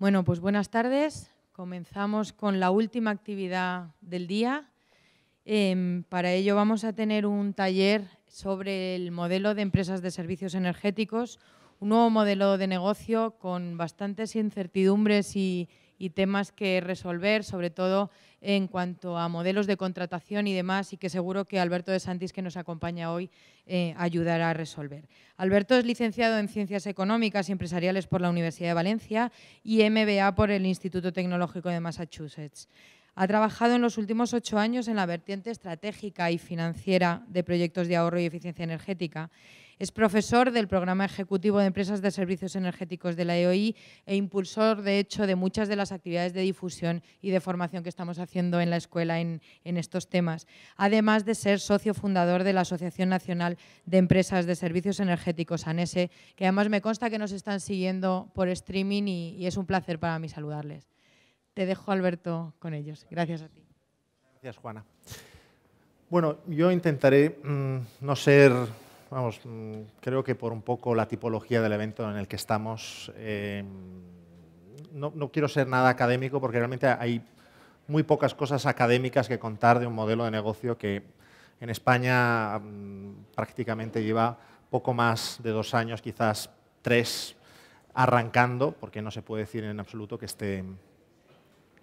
Bueno, pues buenas tardes. Comenzamos con la última actividad del día. Em, para ello vamos a tener un taller sobre el modelo de empresas de servicios energéticos, un nuevo modelo de negocio con bastantes incertidumbres y, y temas que resolver, sobre todo en cuanto a modelos de contratación y demás, y que seguro que Alberto de Santis, que nos acompaña hoy, eh, ayudará a resolver. Alberto es licenciado en Ciencias Económicas y Empresariales por la Universidad de Valencia y MBA por el Instituto Tecnológico de Massachusetts. Ha trabajado en los últimos ocho años en la vertiente estratégica y financiera de proyectos de ahorro y eficiencia energética. Es profesor del Programa Ejecutivo de Empresas de Servicios Energéticos de la EOI e impulsor, de hecho, de muchas de las actividades de difusión y de formación que estamos haciendo en la escuela en, estos temas, además de ser socio fundador de la Asociación Nacional de Empresas de Servicios Energéticos, ANESE, e, que además me consta que nos están siguiendo por streaming y es un placer para mí saludarles. Te dejo, Alberto, con ellos. Gracias a ti. Gracias, Juana. Bueno, yo intentaré mm, no ser, vamos, mm, creo que por un poco la tipología del evento en el que estamos, em, no, quiero ser nada académico porque realmente hay muy pocas cosas académicas que contar de un modelo de negocio que en España mm, prácticamente lleva poco más de dos años, quizás tres, arrancando, porque no se puede decir en absoluto que esté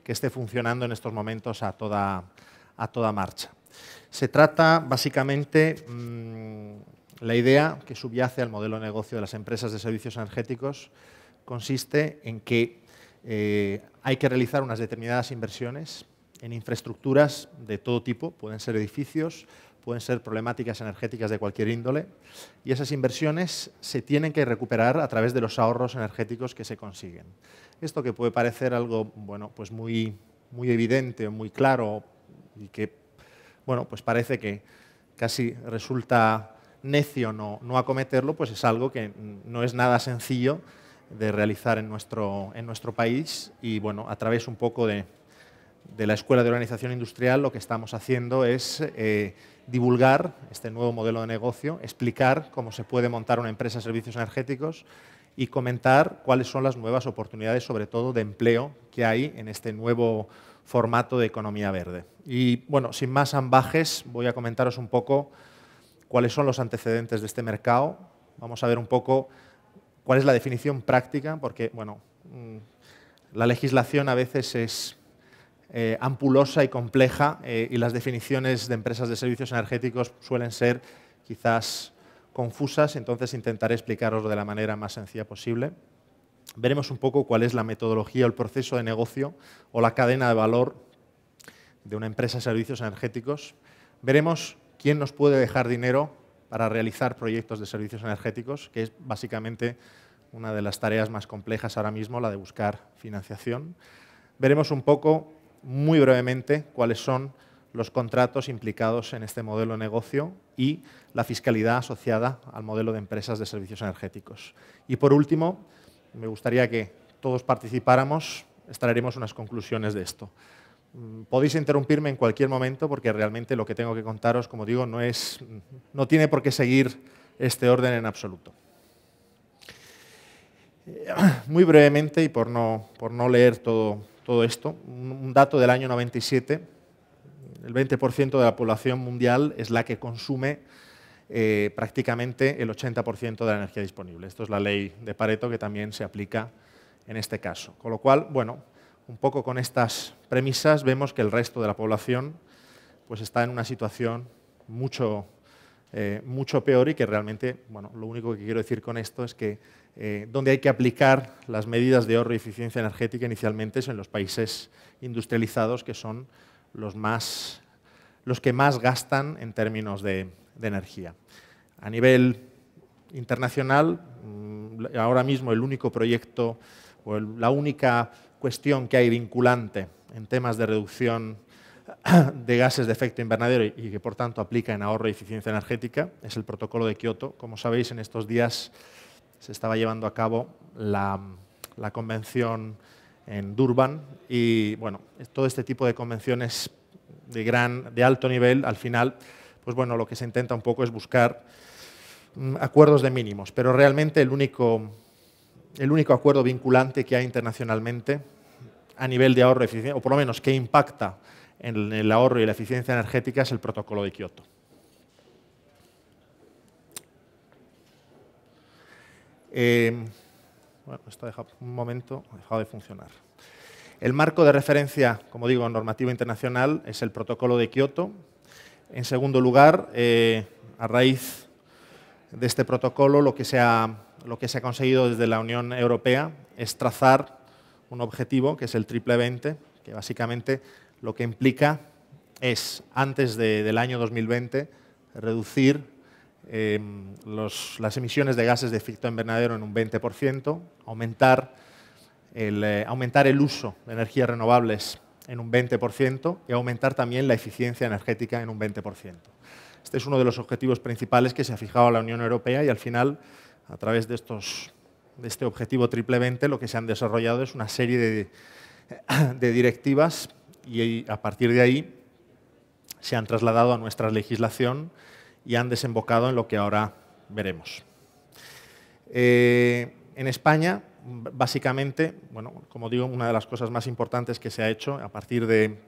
que esté funcionando en estos momentos a toda, marcha. Se trata básicamente mm, la idea que subyace al modelo de negocio de las empresas de servicios energéticos consiste en que eh, hay que realizar unas determinadas inversiones en infraestructuras de todo tipo, pueden ser edificios, pueden ser problemáticas energéticas de cualquier índole, y esas inversiones se tienen que recuperar a través de los ahorros energéticos que se consiguen. Esto que puede parecer algo bueno, pues muy, muy evidente, muy claro, y que bueno, pues parece que casi resulta necio no, no acometerlo, pues es algo que no es nada sencillo de realizar en nuestro, en nuestro país y bueno, a través un poco de, de la Escuela de Organización Industrial lo que estamos haciendo es eh, divulgar este nuevo modelo de negocio, explicar cómo se puede montar una empresa de servicios energéticos y comentar cuáles son las nuevas oportunidades, sobre todo de empleo, que hay en este nuevo formato de economía verde. Y bueno, sin más ambajes, voy a comentaros un poco cuáles son los antecedentes de este mercado. Vamos a ver un poco cuál es la definición práctica, porque bueno, mm, la legislación a veces es eh, ampulosa y compleja eh, y las definiciones de empresas de servicios energéticos suelen ser quizás confusas, entonces intentaré explicaroslo de la manera más sencilla posible. Veremos un poco cuál es la metodología, o el proceso de negocio o la cadena de valor de una empresa de servicios energéticos. Veremos quién nos puede dejar dinero para realizar proyectos de servicios energéticos, que es básicamente una de las tareas más complejas ahora mismo, la de buscar financiación. Veremos un poco muy brevemente cuáles son los contratos implicados en este modelo de negocio y la fiscalidad asociada al modelo de empresas de servicios energéticos. Y por último, me gustaría que todos participáramos, extraeremos unas conclusiones de esto. Mm, podéis interrumpirme en cualquier momento porque realmente lo que tengo que contaros, como digo, no, es, no tiene por qué seguir este orden en absoluto. Eh, muy brevemente y por no, por no leer todo, todo esto. Un dato del año 97, el 20% de la población mundial es la que consume eh, prácticamente el 80% de la energía disponible. Esto es la ley de Pareto que también se aplica en este caso. Con lo cual, bueno, un poco con estas premisas vemos que el resto de la población pues, está en una situación mucho eh, mucho peor y que realmente, bueno, lo único que quiero decir con esto es que eh, donde hay que aplicar las medidas de ahorro y eficiencia energética inicialmente es en los países industrializados que son los, más, los que más gastan en términos de, energía. A nivel internacional, mm, ahora mismo el único proyecto o la única cuestión que hay vinculante en temas de reducción de gases de efecto invernadero y que por tanto aplica en ahorro y eficiencia energética, es el protocolo de Kioto. Como sabéis, en estos días se estaba llevando a cabo la, la convención en Durban y bueno, todo este tipo de convenciones de, gran, de alto nivel, al final, pues bueno, lo que se intenta un poco es buscar mm, acuerdos de mínimos, pero realmente el único, el único acuerdo vinculante que hay internacionalmente a nivel de ahorro eficiencia, o por lo menos que impacta en el ahorro y la eficiencia energética es el protocolo de Kioto. Eh, bueno, esto ha dejado, un momento, ha dejado de funcionar. El marco de referencia, como digo, normativo internacional es el protocolo de Kioto. En segundo lugar, eh, a raíz de este protocolo, lo que, se ha, lo que se ha conseguido desde la Unión Europea es trazar un objetivo, que es el triple 20, que básicamente lo que implica es, antes del año 2020, reducir em, las emisiones de gases de efecto invernadero en un 20%, aumentar el, eh, el uso de energías renovables en un 20% y aumentar también la eficiencia energética en un 20%. Este es uno de los objetivos principales que se ha fijado la Unión Europea y al final, a través de, este objetivo triple 20, lo que se han desarrollado es una serie de, de directivas y a partir de ahí se han trasladado a nuestra legislación y han desembocado en lo que ahora veremos. Eh, en España, básicamente, bueno, como digo, una de las cosas más importantes que se ha hecho a partir de,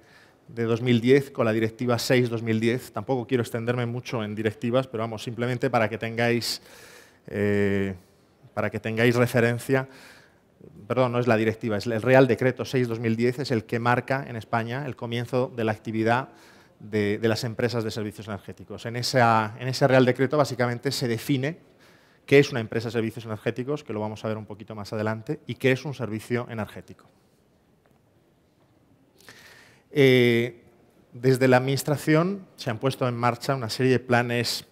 2010 con la Directiva 6-2010, tampoco quiero extenderme mucho en directivas, pero vamos, simplemente para que tengáis, eh, para que tengáis referencia perdón, no es la directiva, es el Real Decreto 6-2010, es el que marca en España el comienzo de la actividad de, las empresas de servicios energéticos. En, ese Real Decreto básicamente se define qué es una empresa de servicios energéticos, que lo vamos a ver un poquito más adelante, y qué es un servicio energético. Eh, desde la Administración se han puesto en marcha una serie de planes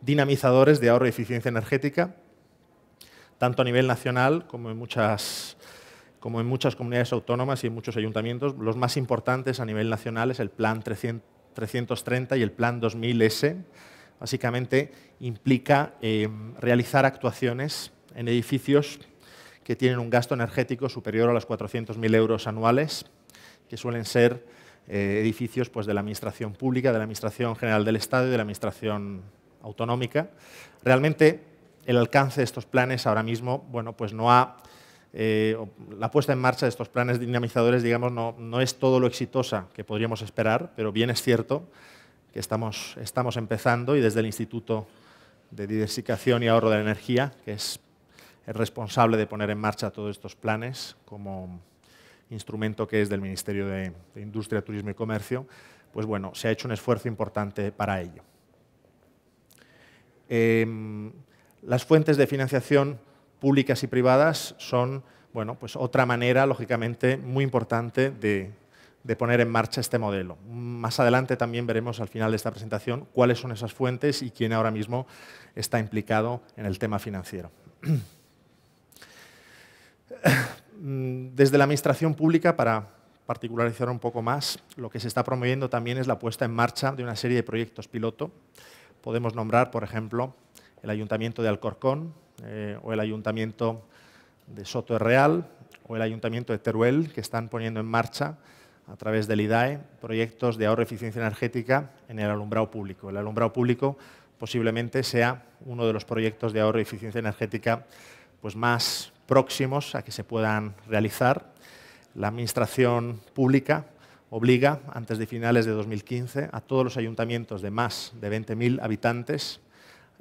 dinamizadores de ahorro y eficiencia energética tanto a nivel nacional como en muchas, como en muchas comunidades autónomas y en muchos ayuntamientos. Los más importantes a nivel nacional es el Plan 330 y el Plan 2000S. Básicamente implica eh, realizar actuaciones en edificios que tienen un gasto energético superior a los 400.000 euros anuales, que suelen ser eh, edificios pues, de la Administración Pública, de la Administración General del Estado y de la Administración Autonómica. Realmente el alcance de estos planes ahora mismo, bueno, pues no ha... Eh, la puesta en marcha de estos planes dinamizadores, digamos, no, no, es todo lo exitosa que podríamos esperar, pero bien es cierto que estamos, estamos empezando y desde el Instituto de Diversificación y Ahorro de la Energía, que es el responsable de poner en marcha todos estos planes como instrumento que es del Ministerio de, Industria, Turismo y Comercio, pues bueno, se ha hecho un esfuerzo importante para ello. Em, las fuentes de financiación públicas y privadas son bueno, pues otra manera, lógicamente, muy importante de, de poner en marcha este modelo. Más adelante también veremos al final de esta presentación cuáles son esas fuentes y quién ahora mismo está implicado en el tema financiero. Desde la Administración Pública, para particularizar un poco más, lo que se está promoviendo también es la puesta en marcha de una serie de proyectos piloto. Podemos nombrar, por ejemplo, el Ayuntamiento de Alcorcón eh, o el Ayuntamiento de Soto Real o el Ayuntamiento de Teruel, que están poniendo en marcha a través del IDAE proyectos de ahorro y eficiencia energética en el alumbrado público. El alumbrado público posiblemente sea uno de los proyectos de ahorro y eficiencia energética pues, más próximos a que se puedan realizar. La Administración pública obliga, antes de finales de 2015, a todos los ayuntamientos de más de 20.000 habitantes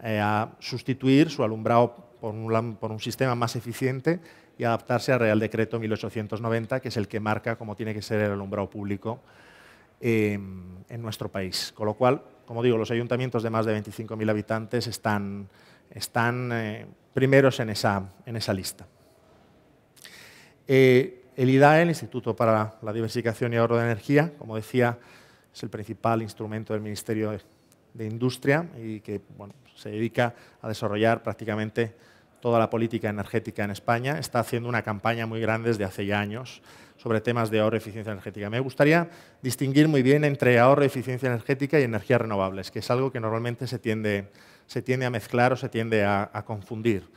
eh, a sustituir su alumbrado por un, sistema más eficiente y adaptarse al Real Decreto 1890, que es el que marca cómo tiene que ser el alumbrado público em, en nuestro país. Con lo cual, como digo, los ayuntamientos de más de 25.000 habitantes están, eh, primeros en esa, lista. Eh, el IDAE, el Instituto para la Diversificación y Ahorro de Energía, como decía, es el principal instrumento del Ministerio de Industria y que bueno, se dedica a desarrollar prácticamente toda la política energética en España. Está haciendo una campaña muy grande desde hace ya años sobre temas de ahorro y eficiencia energética. Me gustaría distinguir muy bien entre ahorro, y eficiencia energética y energías renovables, que es algo que normalmente se tiende, a mezclar o se tiende a, confundir.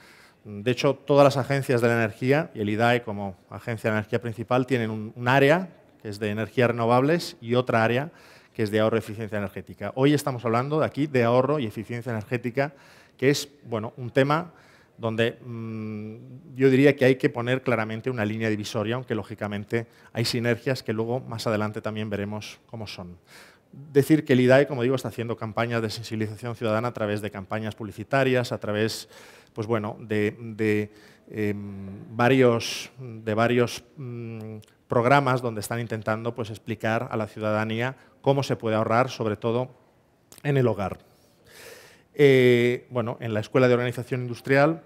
De hecho, todas las agencias de la energía, y el IDAE como agencia de energía principal, tienen un, un área que es de energías renovables y otra área que es de ahorro y eficiencia energética. Hoy estamos hablando de aquí de ahorro y eficiencia energética, que es bueno, un tema donde mm, yo diría que hay que poner claramente una línea divisoria, aunque lógicamente hay sinergias que luego más adelante también veremos cómo son. Decir que el IDAE, como digo, está haciendo campañas de sensibilización ciudadana a través de campañas publicitarias, a través pues bueno, de, em, varios, de varios mm, programas donde están intentando pues, explicar a la ciudadanía cómo se puede ahorrar, sobre todo en el hogar. Eh, bueno, en la Escuela de Organización Industrial,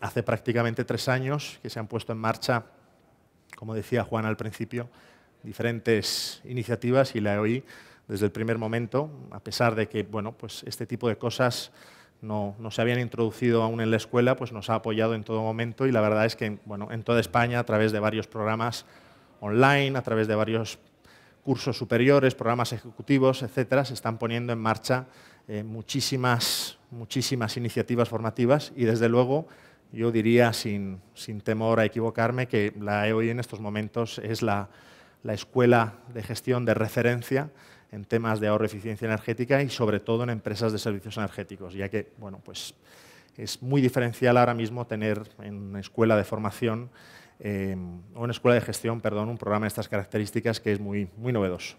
hace prácticamente tres años que se han puesto en marcha, como decía Juan al principio, diferentes iniciativas y la oí desde el primer momento, a pesar de que bueno, pues este tipo de cosas no, no, se habían introducido aún en la escuela, pues nos ha apoyado en todo momento y la verdad es que bueno, en toda España, a través de varios programas, online, a través de varios cursos superiores, programas ejecutivos, etcétera, se están poniendo en marcha eh, muchísimas, muchísimas iniciativas formativas y desde luego yo diría sin, temor a equivocarme que la EOI en estos momentos es la, la escuela de gestión de referencia en temas de ahorro y eficiencia energética y sobre todo en empresas de servicios energéticos, ya que bueno, pues es muy diferencial ahora mismo tener en una escuela de formación Em, o una escuela de gestión, perdón, un programa de estas características que es muy, muy novedoso.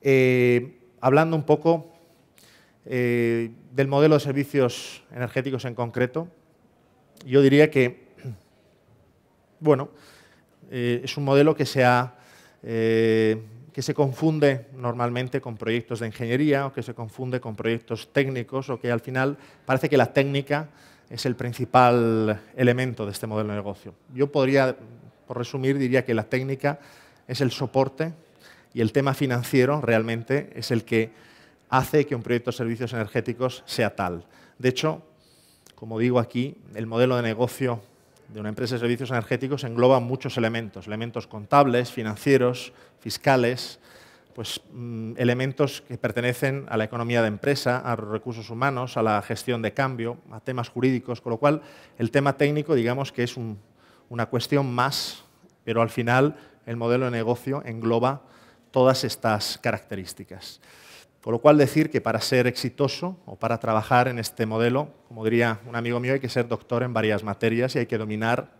Eh, hablando un poco eh, del modelo de servicios energéticos en concreto, yo diría que, bueno, eh, es un modelo que se, que se confunde normalmente con proyectos de ingeniería o que se confunde con proyectos técnicos o que al final parece que la técnica es el principal elemento de este modelo de negocio. Yo podría, por resumir, diría que la técnica es el soporte y el tema financiero realmente es el que hace que un proyecto de servicios energéticos sea tal. De hecho, como digo aquí, el modelo de negocio de una empresa de servicios energéticos engloba muchos elementos, elementos contables, financieros, fiscales, pues, mm, elementos que pertenecen a la economía de empresa, a los recursos humanos, a la gestión de cambio, a temas jurídicos, con lo cual el tema técnico digamos que es una cuestión más, pero al final el modelo de negocio engloba todas estas características. Con lo cual decir que para ser exitoso o para trabajar en este modelo, como diría un amigo mío, hay que ser doctor en varias materias y hay que dominar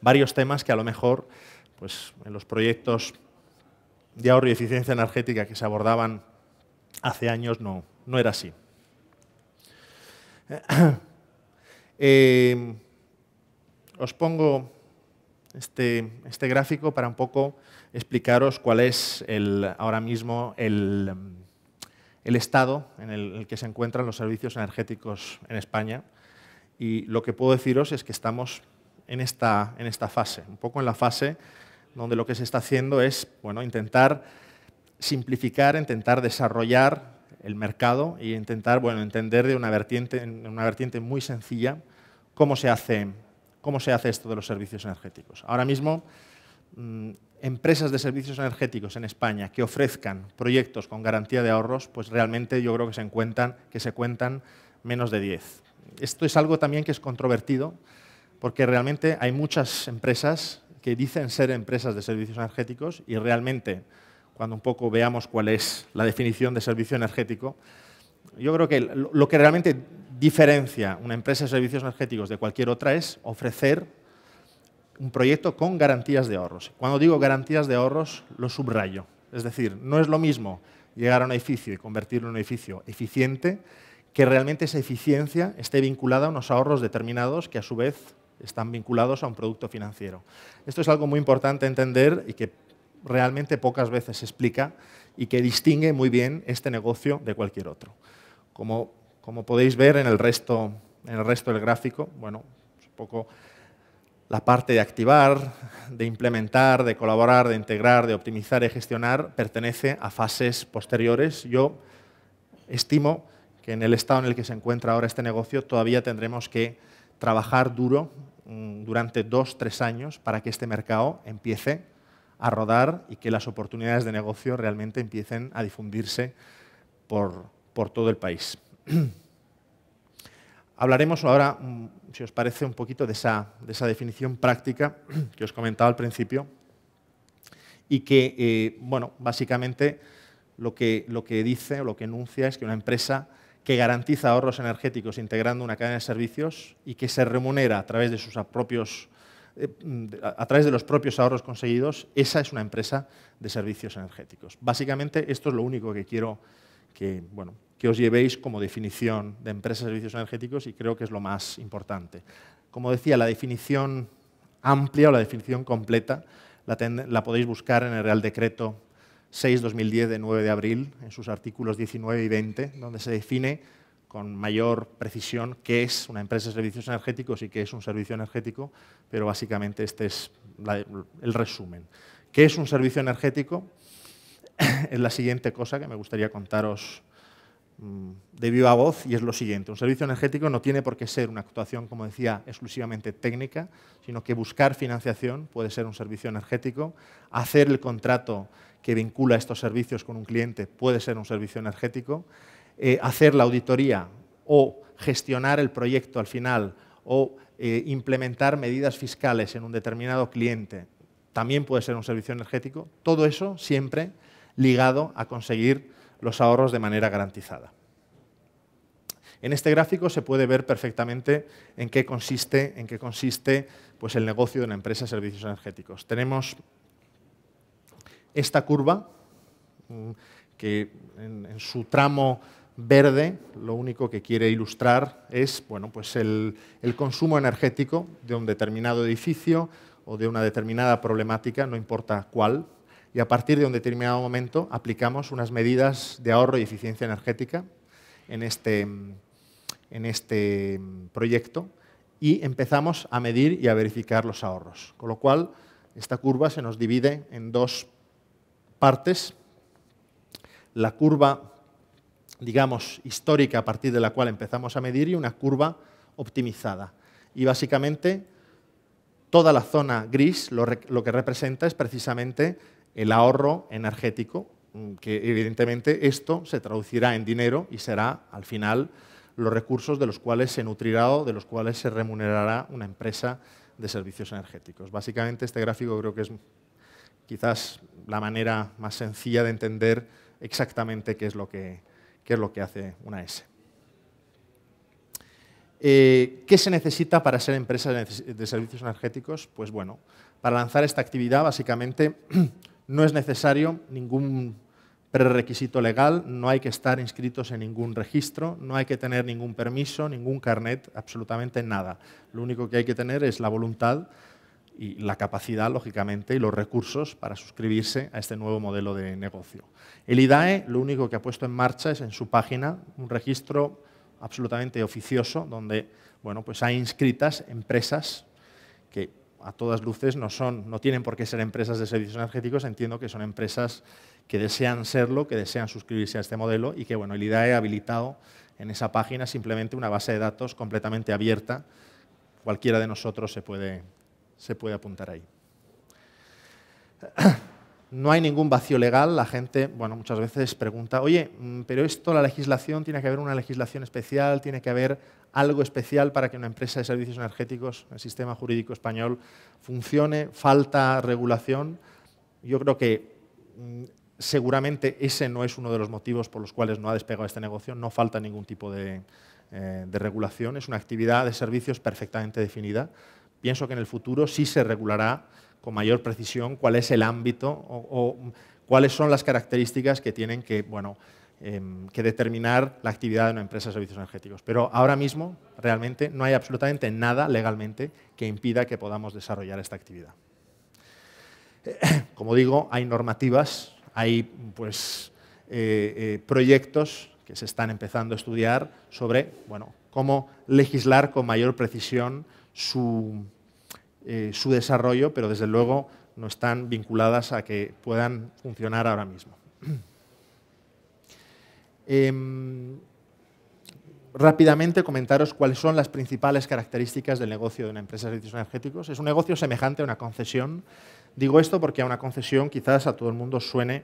varios temas que a lo mejor pues, en los proyectos de ahorro y eficiencia energética que se abordaban hace años no, no era así. Eh, os pongo este, este, gráfico para un poco explicaros cuál es el, ahora mismo el, estado en el, que se encuentran los servicios energéticos en España. Y lo que puedo deciros es que estamos en esta, en esta fase, un poco en la fase donde lo que se está haciendo es bueno, intentar simplificar, intentar desarrollar el mercado y intentar bueno, entender de una vertiente, una vertiente muy sencilla cómo se, hace, cómo se hace esto de los servicios energéticos. Ahora mismo, mm, empresas de servicios energéticos en España que ofrezcan proyectos con garantía de ahorros, pues realmente yo creo que se, encuentran, que se cuentan menos de 10. Esto es algo también que es controvertido, porque realmente hay muchas empresas que dicen ser empresas de servicios energéticos y realmente, cuando un poco veamos cuál es la definición de servicio energético, yo creo que lo que realmente diferencia una empresa de servicios energéticos de cualquier otra es ofrecer un proyecto con garantías de ahorros. Cuando digo garantías de ahorros, lo subrayo. Es decir, no es lo mismo llegar a un edificio y convertirlo en un edificio eficiente que realmente esa eficiencia esté vinculada a unos ahorros determinados que a su vez están vinculados a un producto financiero. Esto es algo muy importante entender y que realmente pocas veces se explica y que distingue muy bien este negocio de cualquier otro. Como, podéis ver en el, resto, en el resto del gráfico, bueno, poco la parte de activar, de implementar, de colaborar, de integrar, de optimizar y gestionar pertenece a fases posteriores. Yo estimo que en el estado en el que se encuentra ahora este negocio todavía tendremos que trabajar duro Mm, durante dos, tres años para que este mercado empiece a rodar y que las oportunidades de negocio realmente empiecen a difundirse por, todo el país. Hablaremos ahora, mm, si os parece, un poquito de esa, definición práctica que os comentaba al principio y que, eh, bueno, básicamente lo que, lo que dice o lo que enuncia es que una empresa que garantiza ahorros energéticos integrando una cadena de servicios y que se remunera a través de sus propios eh, a través de los propios ahorros conseguidos, esa es una empresa de servicios energéticos. Básicamente, esto es lo único que quiero que, que os llevéis como definición de empresa de servicios energéticos y creo que es lo más importante. Como decía, la definición amplia o la definición completa la, la podéis buscar en el Real Decreto 6-2010 de 9 de abril, en sus artículos 19 y 20, donde se define con mayor precisión qué es una empresa de servicios energéticos y qué es un servicio energético, pero básicamente este es el resumen. ¿Qué es un servicio energético? es la siguiente cosa que me gustaría contaros mm, de viva voz y es lo siguiente. Un servicio energético no tiene por qué ser una actuación, como decía, exclusivamente técnica, sino que buscar financiación puede ser un servicio energético, hacer el contrato que vincula estos servicios con un cliente puede ser un servicio energético, eh, hacer la auditoría o gestionar el proyecto al final o eh, implementar medidas fiscales en un determinado cliente también puede ser un servicio energético, todo eso siempre ligado a conseguir los ahorros de manera garantizada. En este gráfico se puede ver perfectamente en qué consiste, en qué consiste pues, el negocio de una empresa de servicios energéticos. Tenemos esta curva, mm, que en, su tramo verde lo único que quiere ilustrar es bueno, pues el, consumo energético de un determinado edificio o de una determinada problemática, no importa cuál, y a partir de un determinado momento aplicamos unas medidas de ahorro y eficiencia energética en este, mm, en este mm, proyecto y empezamos a medir y a verificar los ahorros. Con lo cual, esta curva se nos divide en dos partes. La curva, digamos, histórica a partir de la cual empezamos a medir y una curva optimizada. Y básicamente toda la zona gris lo, lo que representa es precisamente el ahorro energético, mm, que evidentemente esto se traducirá en dinero y será al final los recursos de los cuales se nutrirá o de los cuales se remunerará una empresa de servicios energéticos. Básicamente este gráfico creo que es quizás la manera más sencilla de entender exactamente qué es lo que, qué es lo que hace una S. Eh, ¿Qué se necesita para ser empresa de servicios energéticos? Pues bueno, para lanzar esta actividad básicamente no es necesario ningún prerequisito legal, no hay que estar inscritos en ningún registro, no hay que tener ningún permiso, ningún carnet, absolutamente nada. Lo único que hay que tener es la voluntad y la capacidad, lógicamente, y los recursos para suscribirse a este nuevo modelo de negocio. El IDAE lo único que ha puesto en marcha es en su página un registro absolutamente oficioso donde bueno, pues hay inscritas empresas que a todas luces no, son, no tienen por qué ser empresas de servicios energéticos, entiendo que son empresas que desean serlo, que desean suscribirse a este modelo y que bueno, el IDAE ha habilitado en esa página simplemente una base de datos completamente abierta. Cualquiera de nosotros se puede se puede apuntar ahí. No hay ningún vacío legal. La gente, bueno, muchas veces pregunta, oye, mm, pero esto, la legislación, tiene que haber una legislación especial, tiene que haber algo especial para que una empresa de servicios energéticos, el sistema jurídico español, funcione, falta regulación. Yo creo que mm, seguramente ese no es uno de los motivos por los cuales no ha despegado este negocio. No falta ningún tipo de, eh, de regulación. Es una actividad de servicios perfectamente definida pienso que en el futuro sí se regulará con mayor precisión cuál es el ámbito o, cuáles son las características que tienen que, em, que determinar la actividad de una empresa de servicios energéticos. Pero ahora mismo realmente no hay absolutamente nada legalmente que impida que podamos desarrollar esta actividad. Como digo, hay normativas, hay pues, eh, eh, proyectos que se están empezando a estudiar sobre cómo legislar con mayor precisión eh, su, desarrollo, pero desde luego no están vinculadas a que puedan funcionar ahora mismo. Em, rápidamente comentaros cuáles son las principales características del negocio de una empresa de servicios energéticos. Es un negocio semejante a una concesión. Digo esto porque a una concesión quizás a todo el mundo suene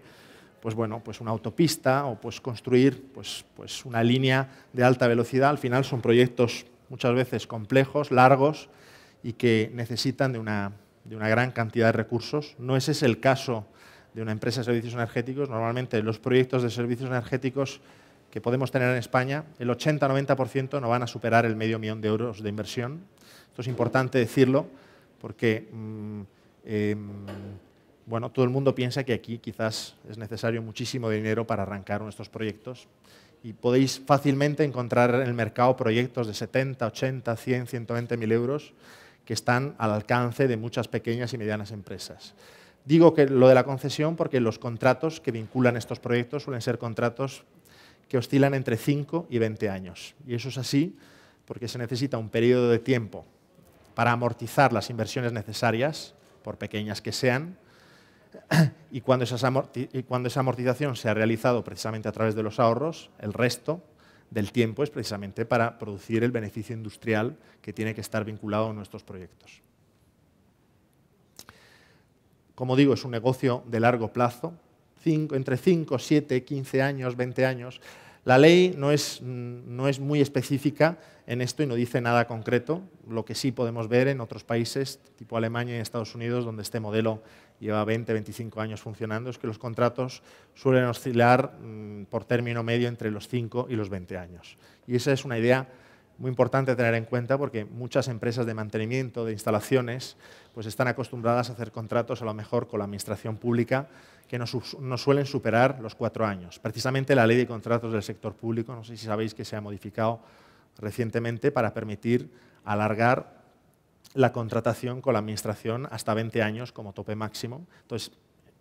pues bueno, pues una autopista o pues construir pues, pues una línea de alta velocidad. Al final son proyectos muchas veces complejos, largos y que necesitan de una, gran cantidad de recursos. No ese es el caso de una empresa de servicios energéticos. Normalmente los proyectos de servicios energéticos que podemos tener en España, el 80-90% no van a superar el medio millón de euros de inversión. Esto es importante decirlo porque mm, em, bueno, todo el mundo piensa que aquí quizás es necesario muchísimo dinero para arrancar nuestros proyectos y podéis fácilmente encontrar en el mercado proyectos de 70, 80, 100, 120 mil euros que están al alcance de muchas pequeñas y medianas empresas. Digo que lo de la concesión porque los contratos que vinculan estos proyectos suelen ser contratos que oscilan entre 5 y 20 años. Y eso es así porque se necesita un periodo de tiempo para amortizar las inversiones necesarias, por pequeñas que sean, y cuando, esa amortización se ha realizado precisamente a través de los ahorros, el resto del tiempo es precisamente para producir el beneficio industrial que tiene que estar vinculado a nuestros proyectos. Como digo, es un negocio de largo plazo, entre 5, 7, 15 años, 20 años. La ley no es, no es muy específica en esto y no dice nada concreto, lo que sí podemos ver en otros países, tipo Alemania y Estados Unidos, donde este modelo lleva 20, 25 años funcionando, es que los contratos suelen oscilar mm, por término medio entre los 5 y los 20 años. Y esa es una idea muy importante tener en cuenta porque muchas empresas de mantenimiento de instalaciones pues están acostumbradas a hacer contratos a lo mejor con la administración pública que no, suelen superar los cuatro años. Precisamente la ley de contratos del sector público, no sé si sabéis que se ha modificado recientemente para permitir alargar la contratación con la administración hasta 20 años como tope máximo. Entonces,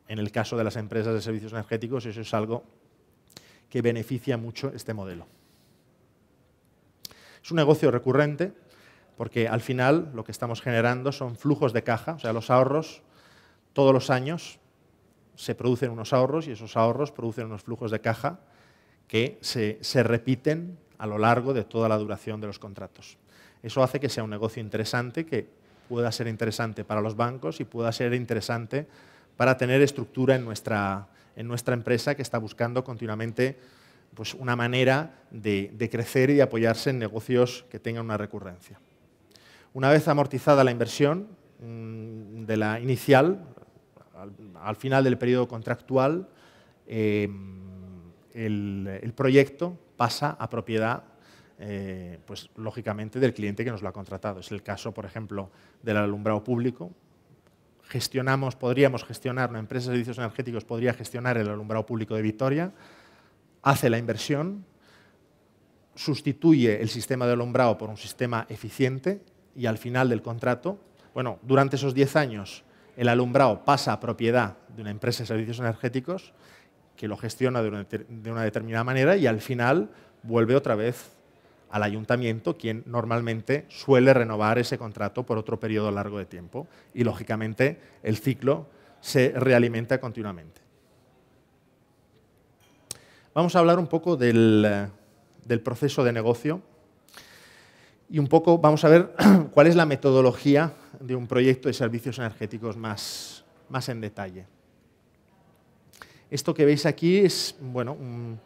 en el caso de las empresas de servicios energéticos, eso es algo que beneficia mucho este modelo. Es un negocio recurrente porque al final lo que estamos generando son flujos de caja, o sea, los ahorros todos los años se producen unos ahorros y esos ahorros producen unos flujos de caja que se, repiten a lo largo de toda la duración de los contratos. Eso hace que sea un negocio interesante, que pueda ser interesante para los bancos y pueda ser interesante para tener estructura en nuestra empresa que está buscando continuamente pues una manera de, crecer y apoyarse en negocios que tengan una recurrencia. Una vez amortizada la inversión mm, de la inicial, al, final del periodo contractual, eh, el, proyecto pasa a propiedad, eh, pues lógicamente, del cliente que nos lo ha contratado. Es el caso, por ejemplo, del alumbrado público. Gestionamos, podríamos gestionar, una empresa de servicios energéticos podría gestionar el alumbrado público de Vitoria, hace la inversión, sustituye el sistema de alumbrado por un sistema eficiente y al final del contrato, bueno, durante esos 10 años el alumbrado pasa a propiedad de una empresa de servicios energéticos que lo gestiona de una, determinada manera y al final vuelve otra vez al ayuntamiento, quien normalmente suele renovar ese contrato por otro periodo largo de tiempo y, lógicamente, el ciclo se realimenta continuamente. Vamos a hablar un poco eh, del, proceso de negocio y un poco vamos a ver cuál es la metodología de un proyecto de servicios energéticos más, más en detalle. Esto que veis aquí es bueno, un,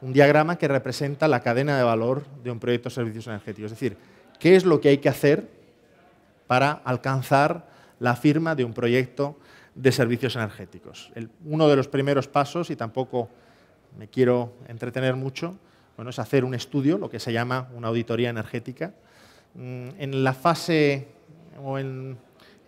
diagrama que representa la cadena de valor de un proyecto de servicios energéticos. Es decir, qué es lo que hay que hacer para alcanzar la firma de un proyecto de servicios energéticos. uno de los primeros pasos, y tampoco me quiero entretener mucho, bueno, es hacer un estudio, lo que se llama una auditoría energética. Mm, en la fase o en,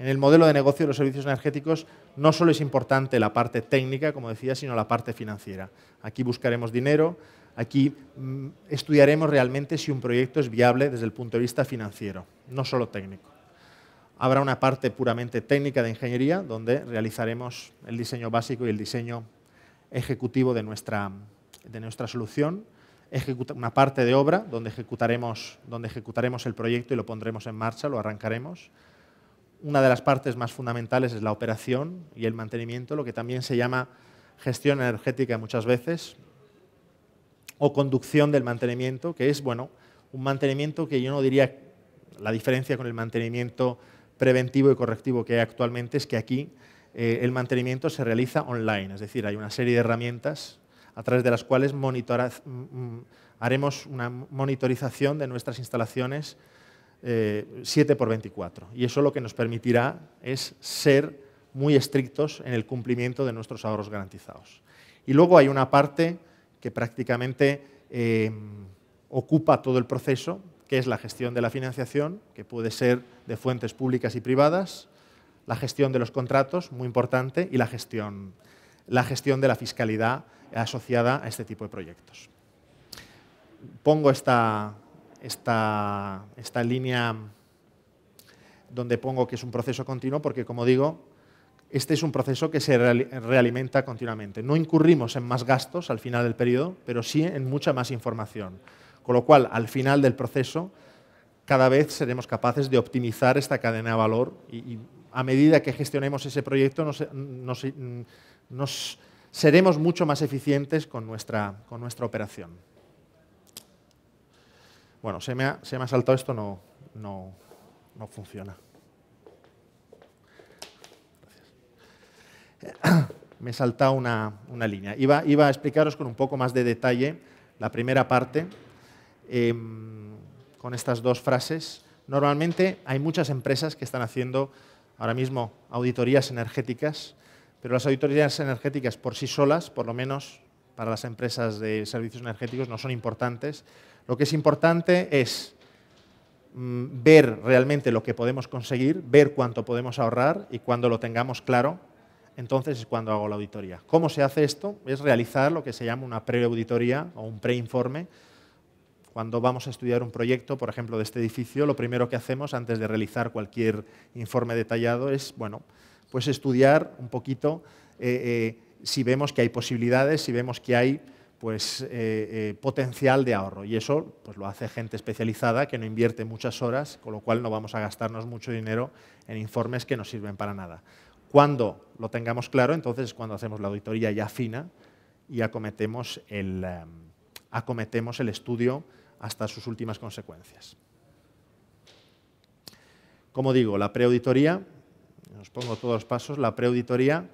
en el modelo de negocio de los servicios energéticos no solo es importante la parte técnica, como decía, sino la parte financiera. Aquí buscaremos dinero, aquí mm, estudiaremos realmente si un proyecto es viable desde el punto de vista financiero, no solo técnico. Habrá una parte puramente técnica de ingeniería donde realizaremos el diseño básico y el diseño ejecutivo de nuestra, de nuestra solución, una parte de obra donde ejecutaremos, donde ejecutaremos el proyecto y lo pondremos en marcha, lo arrancaremos. Una de las partes más fundamentales es la operación y el mantenimiento, lo que también se llama gestión energética muchas veces, o conducción del mantenimiento, que es bueno, un mantenimiento que yo no diría la diferencia con el mantenimiento preventivo y correctivo que hay actualmente es que aquí eh, el mantenimiento se realiza online, es decir, hay una serie de herramientas a través de las cuales mm, haremos una monitorización de nuestras instalaciones 7 x 24. Y eso lo que nos permitirá es ser muy estrictos en el cumplimiento de nuestros ahorros garantizados. Y luego hay una parte que prácticamente eh, ocupa todo el proceso, que es la gestión de la financiación, que puede ser de fuentes públicas y privadas, la gestión de los contratos, muy importante, y la gestión, la gestión de la fiscalidad asociada a este tipo de proyectos. Pongo esta, esta línea donde pongo que es un proceso continuo porque, como digo, este es un proceso que se realimenta continuamente. No incurrimos en más gastos al final del periodo, pero sí en mucha más información. Con lo cual, al final del proceso, cada vez seremos capaces de optimizar esta cadena de valor y a medida que gestionemos ese proyecto, nos, seremos mucho más eficientes con nuestra, con nuestra operación. Bueno, se me ha, se saltado esto, no, no, funciona. Me he saltado una, línea. Iba, a explicaros con un poco más de detalle la primera parte, em, con estas dos frases. Normalmente hay muchas empresas que están haciendo ahora mismo auditorías energéticas, pero las auditorías energéticas por sí solas, por lo menos para las empresas de servicios energéticos, no son importantes. Lo que es importante es mm, ver realmente lo que podemos conseguir, ver cuánto podemos ahorrar y cuando lo tengamos claro, entonces es cuando hago la auditoría. ¿Cómo se hace esto? Es realizar lo que se llama una pre-auditoría o un pre-informe, cuando vamos a estudiar un proyecto, por ejemplo, de este edificio, lo primero que hacemos antes de realizar cualquier informe detallado es, bueno, pues estudiar un poquito eh, eh, si vemos que hay posibilidades, si vemos que hay pues, eh, potencial de ahorro. Y eso pues, lo hace gente especializada que no invierte muchas horas, con lo cual no vamos a gastarnos mucho dinero en informes que no sirven para nada. Cuando lo tengamos claro, entonces es cuando hacemos la auditoría ya fina y acometemos el em, estudio hasta sus últimas consecuencias. Como digo, la preauditoría, os pongo todos los pasos, la preauditoría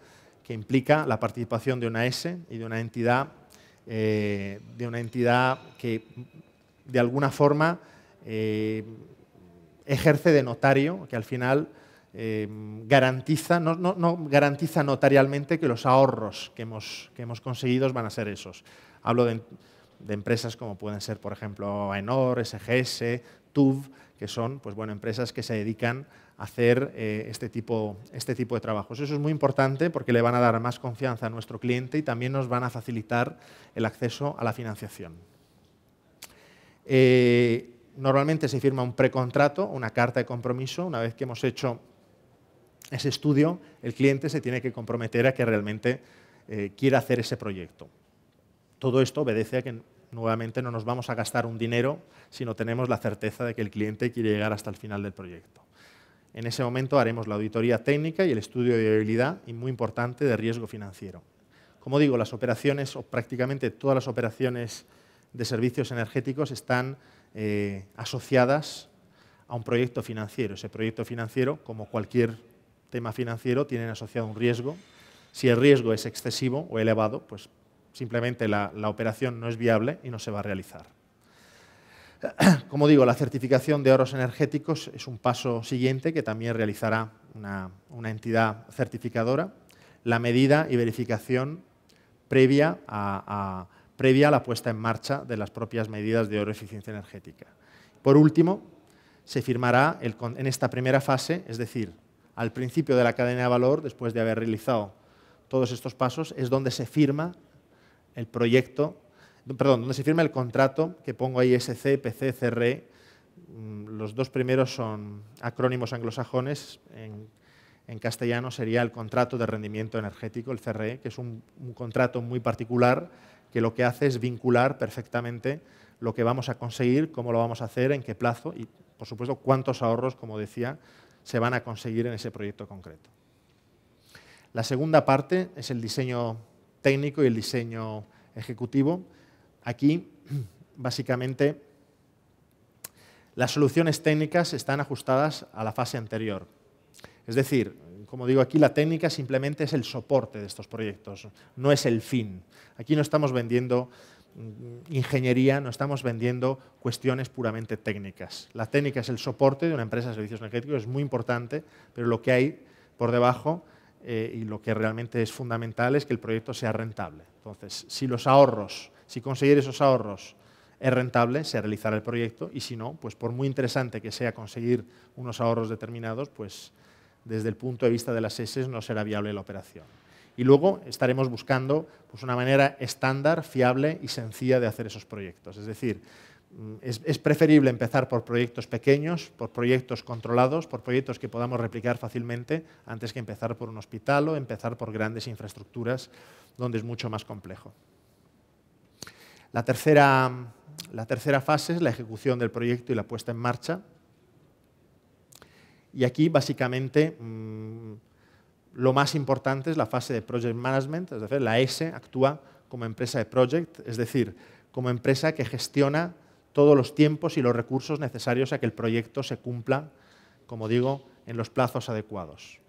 que implica la participación de una S y de una entidad, eh, de una entidad que de alguna forma eh, ejerce de notario, que al final eh, garantiza, no, garantiza notarialmente que los ahorros que hemos, que hemos conseguido van a ser esos. Hablo de de empresas como pueden ser, por ejemplo, Aenor, SGS, TUV, que son pues, empresas que se dedican a hacer eh, este, este, tipo, de trabajos. Eso es muy importante porque le van a dar más confianza a nuestro cliente y también nos van a facilitar el acceso a la financiación. Eh, normalmente se firma un precontrato, una carta de compromiso. Una vez que hemos hecho ese estudio, el cliente se tiene que comprometer a que realmente eh, quiera hacer ese proyecto. Todo esto obedece a que nuevamente no nos vamos a gastar un dinero si no tenemos la certeza de que el cliente quiere llegar hasta el final del proyecto. En ese momento haremos la auditoría técnica y el estudio de viabilidad y muy importante de riesgo financiero. Como digo, las operaciones o prácticamente todas las operaciones de servicios energéticos están eh, asociadas a un proyecto financiero. Ese proyecto financiero, como cualquier tema financiero, tiene asociado un riesgo. Si el riesgo es excesivo o elevado, pues simplemente la, operación no es viable y no se va a realizar. Como digo, la certificación de ahorros energéticos es un paso siguiente que también realizará una, entidad certificadora. La medida y verificación previa a, previa a, la puesta en marcha de las propias medidas de oro eficiencia energética. Por último, se firmará en esta primera fase, es decir, al principio de la cadena de valor, después de haber realizado todos estos pasos, es donde se firma el proyecto, perdón, donde se firma el contrato, que pongo ahí SC, PC, CRE. Mm, los dos primeros son acrónimos anglosajones. En, castellano sería el contrato de rendimiento energético, el CRE, que es un, un contrato muy particular que lo que hace es vincular perfectamente lo que vamos a conseguir, cómo lo vamos a hacer, en qué plazo y, por supuesto, cuántos ahorros, como decía, se van a conseguir en ese proyecto concreto. La segunda parte es el diseño técnico y el diseño ejecutivo. Aquí, básicamente, las soluciones técnicas están ajustadas a la fase anterior. Es decir, como digo aquí, la técnica simplemente es el soporte de estos proyectos, no es el fin. Aquí no estamos vendiendo mm, ingeniería, no estamos vendiendo cuestiones puramente técnicas. La técnica es el soporte de una empresa de servicios energéticos, es muy importante, pero lo que hay por debajo eh, y lo que realmente es fundamental es que el proyecto sea rentable. Entonces, si los ahorros, si conseguir esos ahorros es rentable, se realizará el proyecto y si no, pues por muy interesante que sea conseguir unos ahorros determinados, pues desde el punto de vista de las S no será viable la operación. Y luego estaremos buscando pues, una manera estándar, fiable y sencilla de hacer esos proyectos. Es decir, Mm, es, preferible empezar por proyectos pequeños, por proyectos controlados, por proyectos que podamos replicar fácilmente, antes que empezar por un hospital o empezar por grandes infraestructuras, donde es mucho más complejo. La tercera, fase es la ejecución del proyecto y la puesta en marcha. Y aquí, básicamente, mm, lo más importante es la fase de Project Management, es decir, la S actúa como empresa de project, es decir, como empresa que gestiona todos los tiempos y los recursos necesarios a que el proyecto se cumpla, como digo, en los plazos adecuados.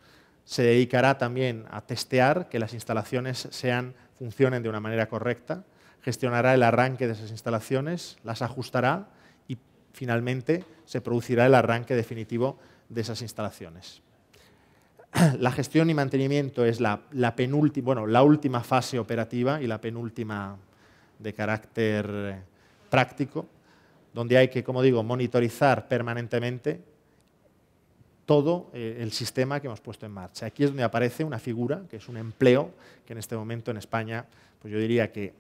Se dedicará también a testear que las instalaciones sean, funcionen de una manera correcta, gestionará el arranque de esas instalaciones, las ajustará y finalmente se producirá el arranque definitivo de esas instalaciones. La gestión y mantenimiento es la, la, bueno, la última fase operativa y la penúltima de carácter eh, práctico donde hay que, como digo, monitorizar permanentemente todo eh, el sistema que hemos puesto en marcha. Aquí es donde aparece una figura, que es un empleo, que en este momento en España, pues yo diría que